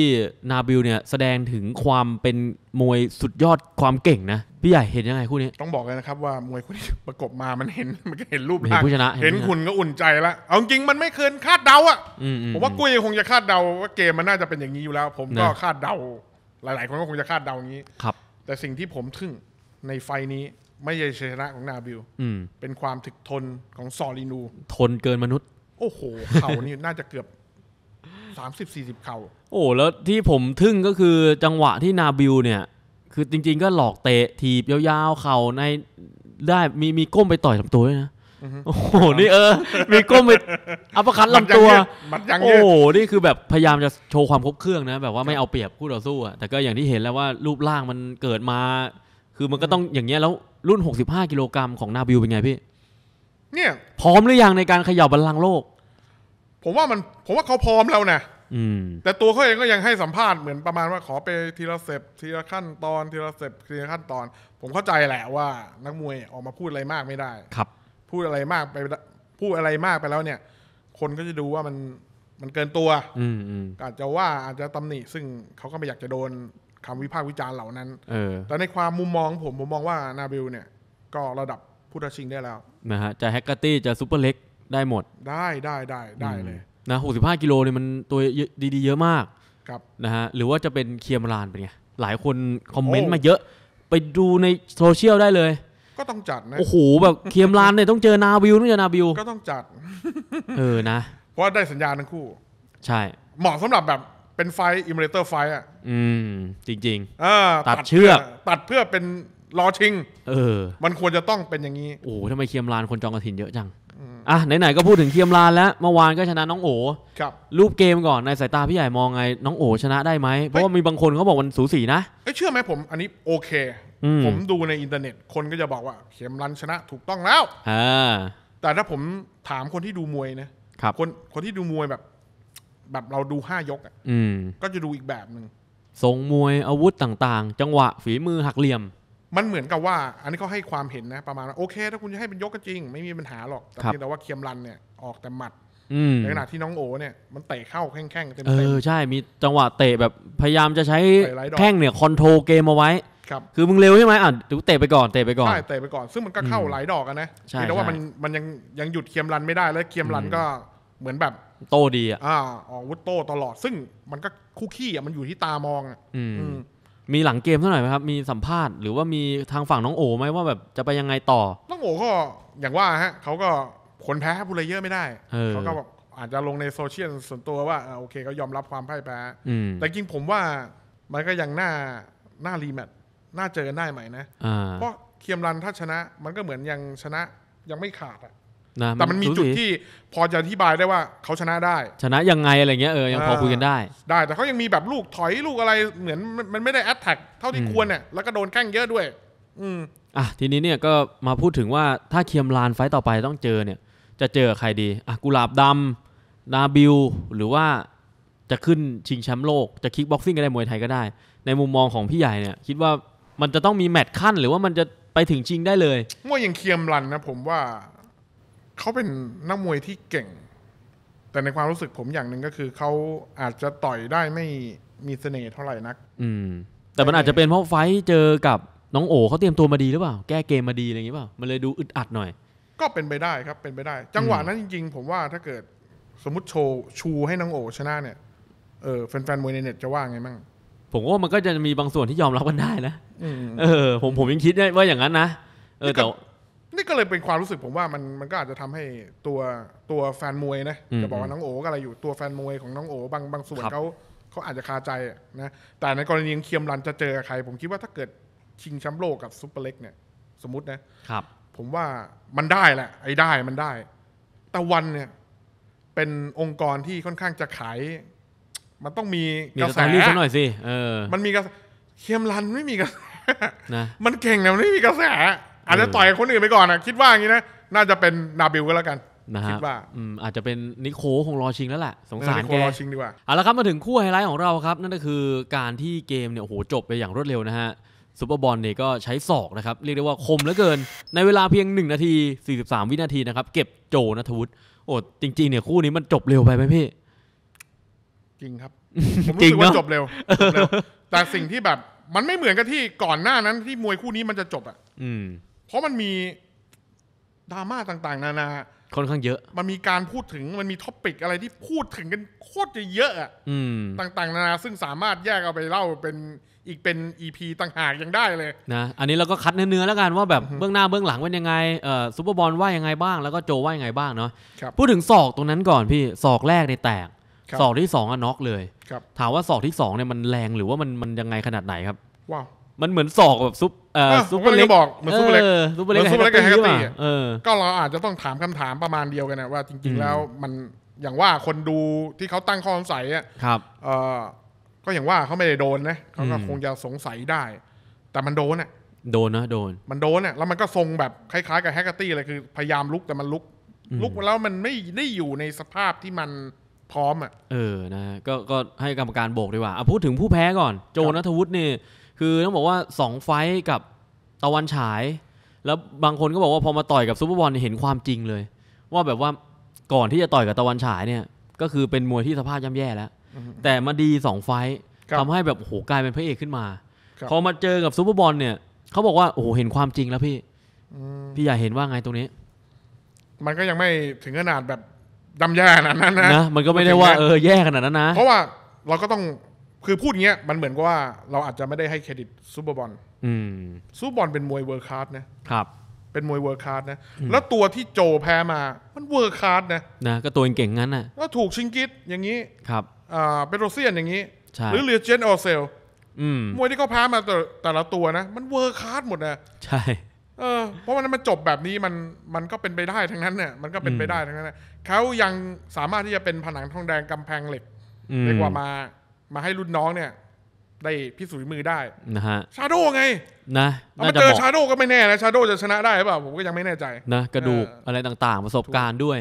S1: นาบิลเนี่ยแสดงถึงความเป็นมวยสุดยอดความเก่งนะ พี่ใหญ่เห็นยังไงคู่นี้
S2: ต้องบอกเลยนะครับว่า มวยคู่นี้ประกบมามันเห็นมันก็เห็นรูปเห็นร่างผู้ชนะเห็นเนะคุณก็อุ่นใจละเอาจริงมันไม่เคยคาดเดาอะ่ะผมว่ากุ้ยคงจะคาดเดาว่าเกมมันน่าจะเป็นอย่างนี้อยู่แล้ว ผมก็คาดเดาหลายๆคนก็คงจะคาดเดาอย่างนี้ครับ แต่สิ่งที่ผมทึ่งในไฟนี้ไม่ใช่ชัยชนะของนาบิลเป็นความถึกทนของซอลินู
S1: ทนเกินมนุษย์
S2: โอ้โห เข่านี่น่าจะเกือบ สามสิบสี่สิบเข่า
S1: โอ้แล้วที่ผมทึ่งก็คือจังหวะที่นาบิลเนี่ย คือจริงๆก็หลอกเตะทีบยาวๆเข่าในได้มีมีก้มไปต่อยลำตัวด้วยนะโอ้โหนี่เออ มีก้มไปอัปคัดลำตัวโอ้โหนี่คือแบบพยายามจะโชว์ความครบเครื่องนะ แบบว่าไม่เอาเปรียบคู่ต่อสู้อะแต่ก็อย่างที่เห็นแล้วว่ารูปร่างมันเกิดมา คือมันก็ต้องอย่างเงี้ยแล้วรุ่น65กิโลกรัมของนาบิวเป็นไงพี่เนี่ย พร้อมหรือยังในการขย่าบอลลังโลก
S2: ผมว่ามันผมว่าเขาพร้อมแล้วนะแต่ตัวเขาเองก็ยังให้สัมภาษณ์เหมือนประมาณว่าขอไปทีละเซปทีละขั้นตอนทีละเซปทีละขั้นตอน ผมเข้าใจแหละว่า นักมวยออกมาพูดอะไรมากไม่ได้ครับพูดอะไรมากไปพูดอะไรมากไปแล้วเนี่ย คนก็จะดูว่ามันมันเกินตัวอาจจะว่าอาจจะตำหนิซึ่งเขาก็ไม่อยากจะโดนคำวิพากษ์วิจารณ์เหล่านั้นออแต่ในความมุมมองผมผมมองว่านาบิลเนี่ยก็ระดับผู้ทัชิงได้แล้ว
S1: นะฮะจะแฮกเกอร์ตี้จะซูเปอร์เล็กได้หมด
S2: ได้ได้ได้ได้เลย
S1: นะหกสิบห้ากิโลเนี่ยมันตัวดีๆเยอะมากครับนะฮะหรือว่าจะเป็นเคียมรานเป็นไงหลายคนคอมเมนต์มาเยอะไปดูในโซเชียลได้เลย
S2: ก็ต้องจัดนะโอ้โหแบบเคียมล
S1: านเนี่ยต้องเจอนาวิวต้องเ
S2: จอ นาวิวก็ต้องจัดเออนะเพราะได้สัญญาทั้งคู่ใช่เหมาะสำหรับแบบเป็นไฟอิมเลเตอร์ ไฟอ่ะ
S1: อืมจริงๆอ่าตัดเชือก
S2: ตัดเพื่อเป็นรอชิงเออ มันควรจะต้องเป็นอย่างนี้โอ้ท
S1: ำไมเคียมลานคนจองกระถินเยอะจังอ่ะไหนๆ ก็พูดถึงเคียมลานแล้วเมื่อวานก็ชนะน้องโอครับรูปเกมก่อน ในสายตาพี่ใหญ่มองไงน้องโอชนะได้ไหมเพราะว่ามีบางคนเขาบอกมันสูสีนะ
S2: เชื่อไหมผม อันนี้โอเคผมดูในอินเทอร์เน็ตคนก็จะบอกว่า เข็มรันชนะถูกต้องแล้วอแต่ถ้าผมถามคนที่ดูมวยนะครับคนคนที่ดูมวยแบบ แบบเราดูห้ายกอ่ะก็จะดูอีกแบบหนึ่ง
S1: ทรงมวยอาวุธต่างๆ จังหวะฝีมือหักเหลี่ยม
S2: มันเหมือนกับว่า อันนี้เขาให้ความเห็นนะประมาณว่าโอเค ถ้าคุณจะให้เป็นยกก็จริง ไม่มีปัญหาหรอก แต่เพียงแต่ว่าเคียมรันเนี่ยออกแต่หมัดในขณะที่น้องโอเนี่ยมันเตะเข้าแข้งๆเต็มๆเออใช
S1: ่มีจังหวะเตะแบบพยายามจะใช้แข้งเนี่ยคอนโทรลเกมเอาไว้ครับคือมึงเร็วใช่ไหมอ่ะถูเตะไปก่อนเตะไปก่อนใช่
S2: เตะไปก่อน ซึ่งมันก็เข้าหลายดอกนะใช่แต่ว่ามันมันยังยังหยุดเคียมรันไม่ได้ แล้วเคียมรันก็เหมือนแบบโตดีอ่ะอ่าออกวุฒโตตลอด ซึ่งมันก็คู่ขี้อ่ะมันอยู่ที่ตามองอื
S1: มมีหลังเกมเท่าไหร่ไหมครับมีสัมภาษณ์หรือว่ามีทางฝั่งน้องโอไหมว่าแบบจะไปยังไงต่อ
S2: น้องโอก็อย่างว่าฮะเขาก็ผลแพ้บุรเยอะไม่ได้เขาก็อาจจะลงในโซเชียลส่วนตัวว่าโอเคเขายอมรับความพ่ายแพ้แต่จริงผมว่ามันก็ยังหน้าหน้ารีแมตน่าเจอกันได้ไหมนะเพราะเคียมรันถ้าชนะ มันก็เหมือนยังชนะยังไม่ขาดอะ
S1: แต่มันมีจุดที่
S2: พอจะอธิบายได้ว่าเขาชนะได้
S1: ชนะยังไงอะไรเงี้ยเออยังพอคุยกันได้
S2: ได้ แต่เขายังมีแบบลูกถอยลูกอะไรเหมือนมันไม่ได้แอตแทกเท่าที่ควรเนี่ยแล้วก็โดนแกล้งเยอะด้วย อืม
S1: อ่ะทีนี้เนี่ยก็มาพูดถึงว่าถ้าเคียมรันไฟต่อไปต้องเจอเนี่ย จะเจอใครดีอ่ะกุหลาบดำนาบิลหรือว่าจะขึ้นชิงแชมป์โลกจะคิกบ็อกซิ่งก็ได้มวยไทยก็ได้ ในมุมมองของพี่ใหญ่เนี่ย คิดว่ามันจะต้องมีแมตช์ขั้นหรือว่ามันจะไปถึงจริงได้เลย
S2: มวยอย่างเคียมรันนะผมว่า เขาเป็นนักมวยที่เก่ง แต่ในความรู้สึกผมอย่างหนึ่งก็คือเขาอาจจะต่อยได้ไม่มีเสน่ห์เท่าไหร่นัก
S1: อืม แต่มันอาจจะเป็นเพราะไฟเจอกับน้องโอเขาเตรียมตัวมาดีหรือเปล่า แก้เกมมาดีอะไรอย่างงี้เปล่า มันเลยดูอึดอัดหน่อย
S2: ก็เป็นไปได้ครับเป็นไปได้ จังหวะนั้นจริงๆ ผมว่าถ้าเกิด สมมติโชว์ชูให้น้องโอชนะ เนี่ย เออแฟนๆมวยในเน็ตจะว่าไงมั่ง
S1: ผมว่ามันก็จะมีบางส่วนที่ยอมรับกันได้นะ เออผมผมยังคิดด้ว่าอย่างนั้นนะ เออแต่
S2: นี่ก็เลยเป็นความรู้สึกผมว่ามันมันก็อาจจะทำให้ตัวตัวแฟนมวยนะจะบอกว่าน้องโอ๋อะไรอยู่ตัวแฟนมวยของน้องโอ๋บางบางส่วนเขาเขาอาจจะคาใจนะ แต่ในกรณีเคียมรันจะเจอใคร ผมคิดว่าถ้าเกิดชิงแชมป์โลกกับซูเปอร์เล็กเนี่ย สมมตินะครับ ผมว่ามันได้แหละ ไอ้ได้มันได้แต่วันเนี่ย เป็นองค์กรที่ค่อนข้างจะขายมันต้องมีกระแสรีหน่อยสิเออมันมีกระเคียมรันไม่มีกระแสนะมันเก่งแต่มันไม่มีกระแส อาจจะต่อยคนอื่นไปก่อนนะคิดว่าอย่างนี้นะ น่าจะเป็นนาบิลก็แล้วกันนะฮะ
S1: อาจจะเป็นนิโคคงรอชิงแล้วแหละสงสารแกรอชิงดีกว่าเอาละครับมาถึงคู่ไฮไลท์ของเราครับ นั่นก็คือการที่เกมเนี่ยโหจบไปอย่างรวดเร็วนะฮะซูเปอร์บอลเนี่ยก็ใช้ศอกนะครับเรียกได้ว่าคมเหลือเกิน ในเวลาเพียง 1 นาที 43 วินาทีนะครับเก็บโจนัทวุฒิโอ้จริง ๆเนี่ยคู่นี้มันจบเร็วไปไหมพี่
S2: จริงครับผมรู้สึกว่าจบเร็วรวแต่สิ่งที่แบบ มันไม่เหมือนกับที่ก่อนหน้านั้นที่มวยคู่นี้มันจะจบอ่ะเพราะมันมีดราม่าต่าง ๆ นานาค่อนข้างเยอะ มันมีการพูดถึงมันมีท็อปิกอะไรที่พูดถึงกันโคตรจะเยอะอ่ะต่าง ๆ นานา ซึ่งสามารถแยกเอาไปเล่าเป็นอีกเป็นอีพีต่างหากยังได้เลย
S1: นะอันนี้เราก็คัดเนื้อๆแล้วกันว่าแบบเบื้องหน้าเบื้องหลังเป็นยังไงเอ่อซูเปอร์บอลว่ายังไงบ้างแล้วก็โจว่ายังไงบ้างเนาะพูดถึงศอกตรงนั้นก่อนพี่ศอกแรกในแตกศอกที่สองอะน็อกเลย ถามว่าศอกที่สองเนี่ยมันแรงหรือว่ามันมันยังไงขนาดไหนครับ ว้าว มันเหมือนศอกแบบซุป เอ่อซุปเปอร์เล็กบอกเหมือนซุปเปอร์เล็กซุปเปอร์เล็กซุปเปอร์เล็กกแฮกตี้
S2: ก็เราอาจจะต้องถามคำถามประมาณเดียวกันนะว่าจริง ๆแล้วมัน อย่างว่าคนดูที่เขาตั้งข้อสงสัยอ่ะก็อย่างว่าเขาไม่ได้โดนนะเขาก็คงจะสงสัยได้ แต่มันโดนอ่ะ โดนนะโดน มันโดนอ่ะแล้วมันก็ทรงแบบคล้าย ๆ กับแฮกตี้เลยคือพยายามลุกแต่มันลุกลุก แล้วมันไม่ได้อยู่ในสภาพที่มันพร้อมอ่ะ
S1: เออนะก็ก็ให้กรรมการโบกดีกว่าเอาพูดถึงผู้แพ้ก่อน โจนัทวุฒินี่ คือต้องบอกว่า 2 ไฟกับตะวันฉาย แล้วบางคนก็บอกว่าพอมาต่อยกับซูเปอร์บอลเห็นความจริงเลย ว่าแบบว่าก่อนที่จะต่อยกับตะวันฉายเนี่ย ก็คือเป็นมวยที่สภาพย่ำแย่แล้ว แต่มาดี 2 ไฟทำให้แบบโหกลายเป็นพระเอกขึ้นมา พอมาเจอกับซูเปอร์บอลเนี่ยเขาบอกว่าโอ้โหเห็นความจริงแล้วพี่พี่อยากเห็นว่าไงตรงนี้
S2: มันก็ยังไม่ถึงขนาดแบบดำแย่ขนาดนั้นนะนะมันก็ไม่ได้ว่าเออ
S1: แย่ขนาดนั้นนะ เพราะ
S2: ว่าเราก็ต้องคือพูดเงี้ยมันเหมือนกับว่าเราอาจจะไม่ได้ให้เครดิตซูเปอร์บอลซูเปอร์บอลเป็นมวยเวิร์คาร์ดนะครับ เป็นมวยเวิร์คาร์ดนะแล้วตัวที่โจแพ้มามันเวิร์คาร์ดนะ
S1: นะ ก็ตัวเก่งงั้นน่ะ
S2: ก็ถูกชิงกิตอย่างนี้ครับอ่าเปโรเซียนอย่างนี้ หรือเรียเจนออเซลมวยที่เขาแพ้มาแต่แต่ละตัวนะ มันเวิร์คาร์ดหมดนะ ใช่เออเพราะมันมันจบแบบนี้มันมันก็เป็นไปได้ทั้งนั้นเนี่ยมันก็เป็นไปได้ทั้งนั้นเขายังสามารถที่จะเป็นผนังทองแดงกำแพงเหล็กเร้กว่ามามาให้รุ่นน้องเนี่ยได้พิสูจน์มือได้นะฮะชาโดไง
S1: นะมาเจอชาโด
S2: ก็ไม่แน่นะชาโดจะชนะได้หรือเปล่าผมก็ยังไม่แน่ใจ
S1: นะกระดูก อะไรต่างๆ ประสบการณ์ด้วย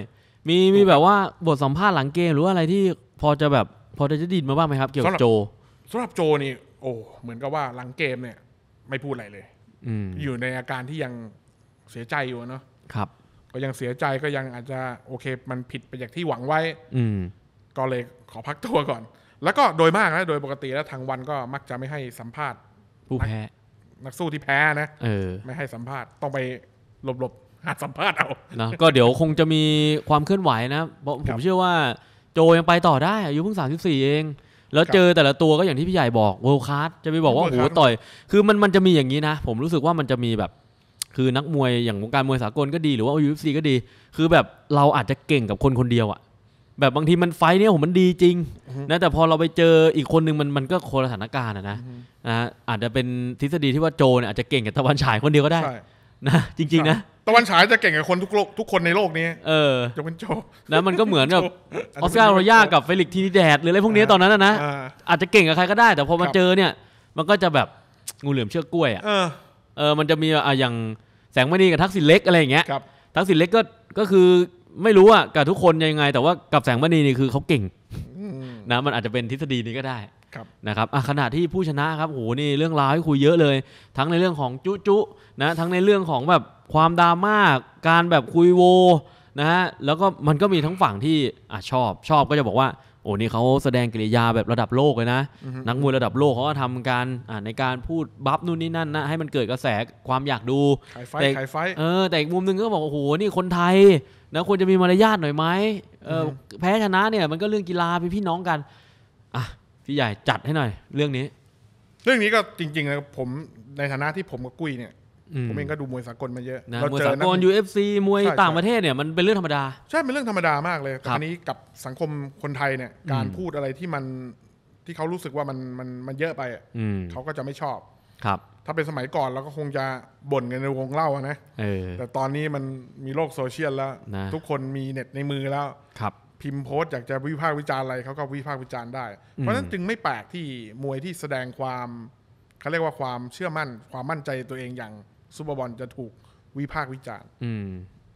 S1: มีมีแบบว่าบทสัมภาษณ์หลังเกมหรือว่าอะไรที่พอจะแบบ พอจะดีดินมาบ้างไหมครับ เกี่ยวกับโจ
S2: สำหรับโจนี่โอ้เหมือนกับว่าหลังเกมเนี่ยไม่พูดอะไรเลยอยู่ในอาการที่ยังเสียใจอยู่เนาะครับ ก็ยังเสียใจก็ยังอาจจะโอเคมันผิดไปจากที่หวังไว้ อืก็เลยขอพักตัวก่อน แล้วก็โดยมากนะโดยปกติแล้วทางวันก็มักจะไม่ให้สัมภาษณ์ ผู้แพ้ นักสู้ที่แพ้นะเออไม่ให้สัมภาษณ์ต้องไปหลบๆหาสัมภาษณ์เอานะก็
S1: เดี๋ยวคงจะมีความเคลื่อนไหวนะเพราะผมเชื่อว่าโจยังไปต่อได้อายุเพิ่งสสาี่เองแล้วเจอแต่ละตัวก็อย่างที่พี่ใหญ่บอกเวลคัสจะไปบอกว่าโอ้โหต่อย คือมันมันจะมีอย่างนี้นะ ผมรู้สึกว่ามันจะมีแบบ คือนักมวยอย่างวงการมวยสากลก็ดีหรือว่า UFC ก็ดี คือแบบเราอาจจะเก่งกับคนคนเดียวอะแบบบางทีมันไฟเนี่ยผมมันดีจริงนะแต่พอเราไปเจออีกคนนึงมันมันก็คนลสถานการณ์นะนะ อาจจะเป็นทฤษฎีที่ว่าโจเนี่ยอาจจะเก่งกับตะวันฉายคนเดียวก็ได้นะ จริง ๆนะ
S2: ตะวันฉาย จะเก่งกับคนทุกโลกทุกคนในโลกนี้ เออจะเป็นโจแล้วมันก็เหมือนกับออสการ์โรย่าก
S1: ับเฟลิกทีนิแดดหรืออะไรพวกนี้ตอนนั้นนะ อาจจะเก่งกับใครก็ได้ แต่พอมาเจอเนี่ยมันก็จะแบบงูเหลือมเชือกกล้วยอ่ะ เออมันจะมีอะอย่างแสงมณีกับทักษิณเล็กอะไรอย่างเงี้ยทักษิณเล็กก็ก็คือไม่รู้อ่ะกับทุกคนยังไง แต่ว่ากับแสงมณีนี่คือเขาเก่งนะมันอาจจะเป็นทฤษฎีนี้ก็ได้นะครับขณะที่ผู้ชนะครับโหนี่เรื่องราวให้คุยเยอะเลย ทั้งในเรื่องของจุจุนะทั้งในเรื่องของแบบความดราม่าการแบบคุยโวนะฮะแล้วก็มันก็มีทั้งฝั่งที่อชอบชอบก็จะบอกว่าโอ้ นี่เขาแสดงกิริยาแบบระดับโลกเลยนะ นักมวยระดับโลกเขาก็ทำการในการพูดบัฟนู่นนี่นั่นนะให้มันเกิดกระแสความอยากดูแต่เออแต่อีกมุมนึงก็บอกโอ้โห นี่คนไทยนะควรจะมีมารยาทหน่อยไหมเออแพ้ชนะเนี่ย มันก็เรื่องกีฬาพี่พี่น้องกัน อ่ะ
S2: พี่ใหญ่จัดให้หน่อย เรื่องนี้ เรื่องนี้ก็จริงๆนะผมในฐานะที่ผมกับกุ้ยเนี่ยผมเองก็ดูมวยสากลมาเยอะเรามวยสากล UFC มวยต่างประเทศเนี่ยมันเป็นเรื่องธรรมดา ใช่เป็นเรื่องธรรมดามากเลยอันนี้กับสังคมคนไทยเนี่ย การพูดอะไรที่มันที่เขารู้สึกว่ามันมันมันเยอะไปเขาก็จะไม่ชอบครับ ถ้าเป็นสมัยก่อนเราก็คงจะบ่นกันในวงเล่านะแต่ตอนนี้มันมีโลกโซเชียลแล้ว ทุกคนมีเน็ตในมือแล้วครับพิมพ์โพสต์อยากจะวิพากษ์วิจารณ์อะไรเขาก็วิพากษ์วิจารณ์ได้ เพราะฉะนั้นจึงไม่แปลกที่มวยที่แสดงความเขาเรียกว่าความเชื่อมั่นความมั่นใจตัวเองอย่างซูเปอร์บอลจะถูกวิพากษ์วิจารณ์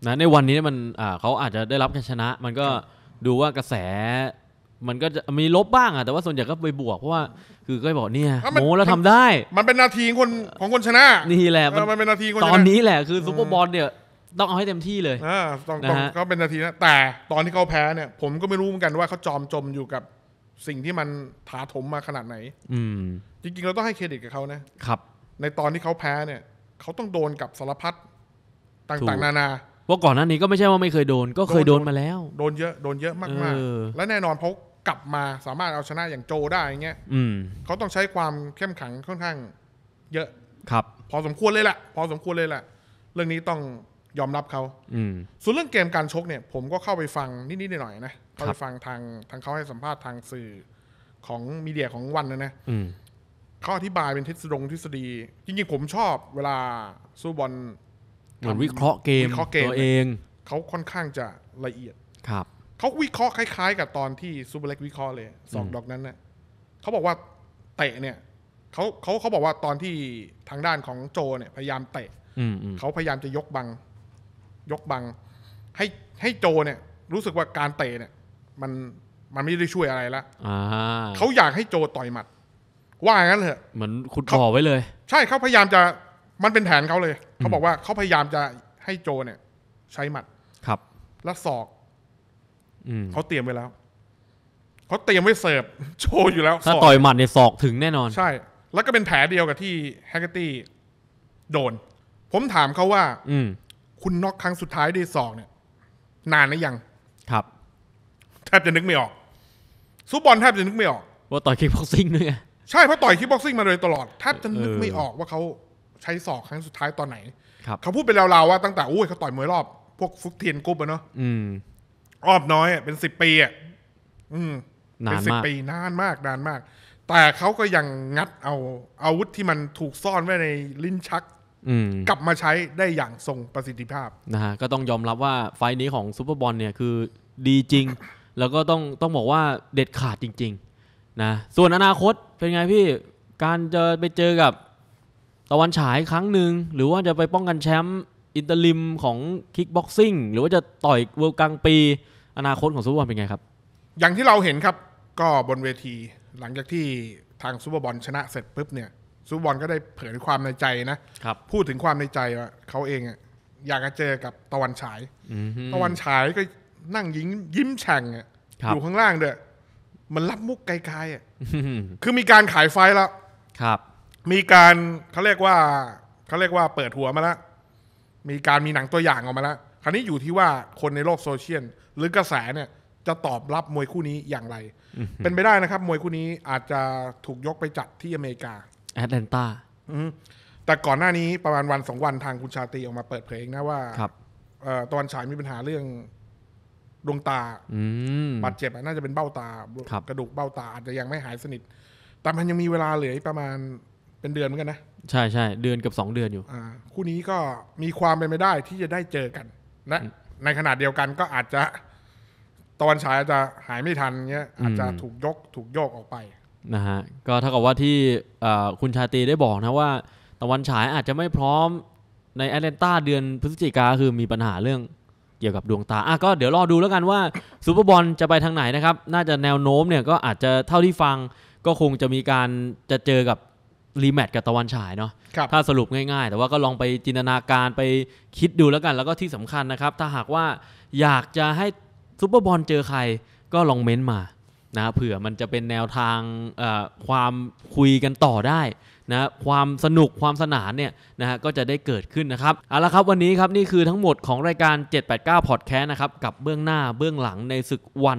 S1: นะในวันนี้มันเขาอาจจะได้รับการชนะ มันก็ดูว่ากระแสมันก็จะมีลบบ้างอะแต่ว่าส่วนใหญ่ก็ไปบวก เพราะว่าคือก็บอกเนี่ย โมแล้วทำได้ มันเป็นนาทีคนของคนชนะ นี่แหละมันเป็นนาทีคนตอนนี้แหละคือซูเปอร์บอ
S2: ลเนี่ยต้องเอาให้เต็มที่เลยอ่าต้องเขาเป็นนาทีนะแต่ตอนที่เขาแพ้เนี่ย ผมก็ไม่รู้เหมือนกันว่าเขาจอมจมอยู่กับสิ่งที่มันถาถมมาขนาดไหน อืจริงๆเราต้องให้เครดิตกับเขานะครับ ในตอนที่เขาแพ้เนี่ยเขาต้องโดนกับสารพัดต่างๆ นานา
S1: ว่าก่อนหน้านี้ก็ไม่ใช่ว่าไม่เคยโดน ก็เคยโดนมาแล้ว
S2: โดนเยอะ โดนเยอะมากๆ และแน่นอนเพราะกลับมาสามารถเอาชนะอย่างโจได้เงี้ย เขาต้องใช้ความเข้มขังค่อนข้างเยอะ ครับ พอสมควรเลยแหละ พอสมควรเลยแหละ เรื่องนี้ต้องยอมรับเขาส่วนเรื่องเกมการชกเนี่ย ผมก็เข้าไปฟังนิดๆ หน่อยๆนะเข้าไปฟังทางทางเขาให้สัมภาษณ์ทางสื่อของมีเดียของวันนะนะเขาอธิบายเป็นทฤษฎงทฤษฎีจริงๆผมชอบเวลาสู้บอลเหมือนวิเคราะห์เกมตัวเองเขาค่อนข้างจะละเอียดครับเขาวิเคราะห์คล้าย ๆ กับตอนที่ซูเปอร์เล็กวิเคราะห์เลยสองดอกนั้นเนี่ยเขาบอกว่าเตะเนี่ยเขาเขาเขาบอกว่าตอนที่ทางด้านของโจเนี่ยพยายามเตะเขาพยายามจะยกบัง ยกบังให้ให้โจเนี่ย รู้สึกว่าการเตะเนี่ยมันมันไม่ได้ช่วยอะไรละเขาอยากให้โจต่อยหมัดว่างั้นเถอะ
S1: เหมือนขุดข่อไว้เลย
S2: ใช่เขาพยายามจะมันเป็นแผนเขาเลยเขาบอกว่าเขาพยายามจะให้โจเนี่ย ใช้หมัดครับ แล้วศอกเขาเตรียมไว้แล้วเขาเตรียมไว้เสิร์ฟโชอยู่แล้วถ้าต่อยหมั
S1: ดเนี่ยศอกถึงแน่นอน ใ
S2: ช่ แล้วก็เป็นแผลเดียวกับที่แฮกเกอร์ตี้โดน ผมถามเขาว่า อืม คุณน็อกครั้งสุดท้ายด้วยศอกเนี่ย นานหรือยัง ครับ แทบจะนึกไม่ออกซูบอลแทบจะนึกไม่ออก
S1: ว่าต่อยคิกบ็อกซิ่งด้วยไง
S2: ใช่ เพราะต่อยคิกบ็อกซิ่งมาโดยตลอด แทบจะนึกไม่ออกว่าเขาใช้ศอกครั้งสุดท้ายตอนไหนเขาพูดเป็นราวๆ ว่าตั้งแต่อุ้ยเขาต่อยมวยรอบพวกฟุกเทียนกรุ๊บเนาะรอบน้อยเป็นสิบปีอ่ะเป็นสิบปีนานมากนานมาก แต่เขาก็ยังงัดเอาอาวุธที่มันถูกซ่อนไว้ในลิ้นชักกลับมาใช้ได้อย่างทรงประสิทธิภาพ
S1: นะฮะก็ต้องยอมรับว่าไฟนี้ของซูเปอร์บอลเนี่ยคือดีจริง แล้วก็ต้องต้องบอกว่าเด็ดขาดจริง ๆนะส่วนอนาคตเป็นไงพี่การจะไปเจอกับ ตะวันฉายครั้งหนึ่งหรือว่าจะไปป้องกันแชมป์อินเตอร์ลิมของคิกบ็อกซิ่งหรือว่าจะต่อยเวิลด์กลางปี อนาคตของซูเปอร์บอลเป็นไงครับ
S2: อย่างที่เราเห็นครับก็บนเวที หลังจากที่ทางซูเปอร์บอลชนะเสร็จปุ๊บเนี่ยซูเปอร์บอลก็ได้เผยความในใจนะครับพูดถึงความในใจว่าเขาเองอยากจะเจอกับตะวันฉายตะวันฉายก็นั่งยิ้มยิ้มแฉ่งอยู่ข้างล่างเด้อมันรับมุกไกลๆอ่ะ คือมีการขายไฟแล้วครับ มีการเขาเรียกว่าเขาเรียกว่าเปิดหัวมาแล้ว มีการมีหนังตัวอย่างออกมาแล้ว คราวนี้อยู่ที่ว่าคนในโลกโซเชียลหรือกระแสเนี่ย จะตอบรับมวยคู่นี้อย่างไร เป็นไปได้นะครับ มวยคู่นี้อาจจะถูกยกไปจัดที่อเมริกาแอตแลนตาแต่ก่อนหน้านี้ประมาณวันสองวันทางคุณชาตรีออกมาเปิดเผยเองนะว่าตอนฉายมีปัญหาเรื่องดวงตาบาดเจ็บน่าจะเป็นเบ้าตา กระดูกเบ้าตา อาจจะยังไม่หายสนิทแต่มันยังมีเวลาเหลือประมาณเป็นเดือนเหมือนกันนะ
S1: ใช่ใช่เดือนกับสองเดือนอยู่
S2: คู่นี้ก็มีความเป็นไปได้ที่จะได้เจอกัน นะในขนาดเดียวกันก็อาจจะตอนฉายอาจจะหายไม่ทันเงี้ยอาจจะถูกยกถูกโยกออกไป
S1: นะฮะ ก็เท่ากับว่าที่คุณชาตีได้บอกนะว่า ตะวันฉายอาจจะไม่พร้อมในแอตแลนตาเดือนพฤศจิกาคือมีปัญหาเรื่องเกี่ยวกับดวงตา อ่ะ ก็เดี๋ยวรอดูแล้วกันว่าซูเปอร์บอลจะไปทางไหนนะครับ น่าจะแนวโน้มเนี่ย ก็อาจจะเท่าที่ฟัง ก็คงจะมีการจะเจอกับรีแมตช์กับตะวันฉายเนาะถ้าสรุปง่าย ๆ แต่ว่าก็ลองไปจินตนาการไปคิดดูแล้วกัน แล้วก็ที่สำคัญนะครับ ถ้าหากว่าอยากจะให้ซูเปอร์บอลเจอใคร ก็ลองเม้นมานะเผื่อมันจะเป็นแนวทางความคุยกันต่อได้นะความสนุกความสนานเนี่ยนะฮะก็จะได้เกิดขึ้นนะครับเอาละครับวันนี้ครับ นี่คือทั้งหมดของรายการ 789 Podcast นะครับกับเบื้องหน้าเบื้องหลังในศึกวัน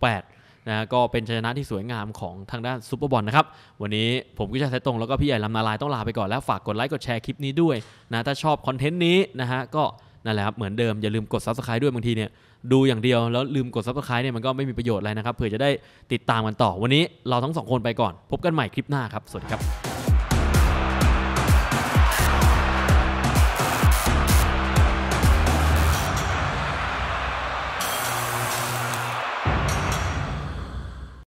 S1: 168นะก็เป็นชนะที่สวยงามของทางด้านซูเปอร์บอลนะครับ วันนี้ผมกิจชัยตรง แล้วก็พี่ใหญ่ลำนาลายต้องลาไปก่อน แล้วฝากกดไลค์กดแชร์คลิปนี้ด้วยนะถ้าชอบคอนเทนต์นี้นะฮะก็นั่นแหละครับเหมือนเดิมอย่าลืมกด Subscribe ด้วยบางทีเนี่ยดูอย่างเดียวแล้วลืมกด Subscribe เนี่ยมันก็ไม่มีประโยชน์อะไรนะครับเผื่อจะได้ติดตามกันต่อ วันนี้เราทั้งสองคนไปก่อน พบกันใหม่คลิปหน้าครับสวัสดีครับ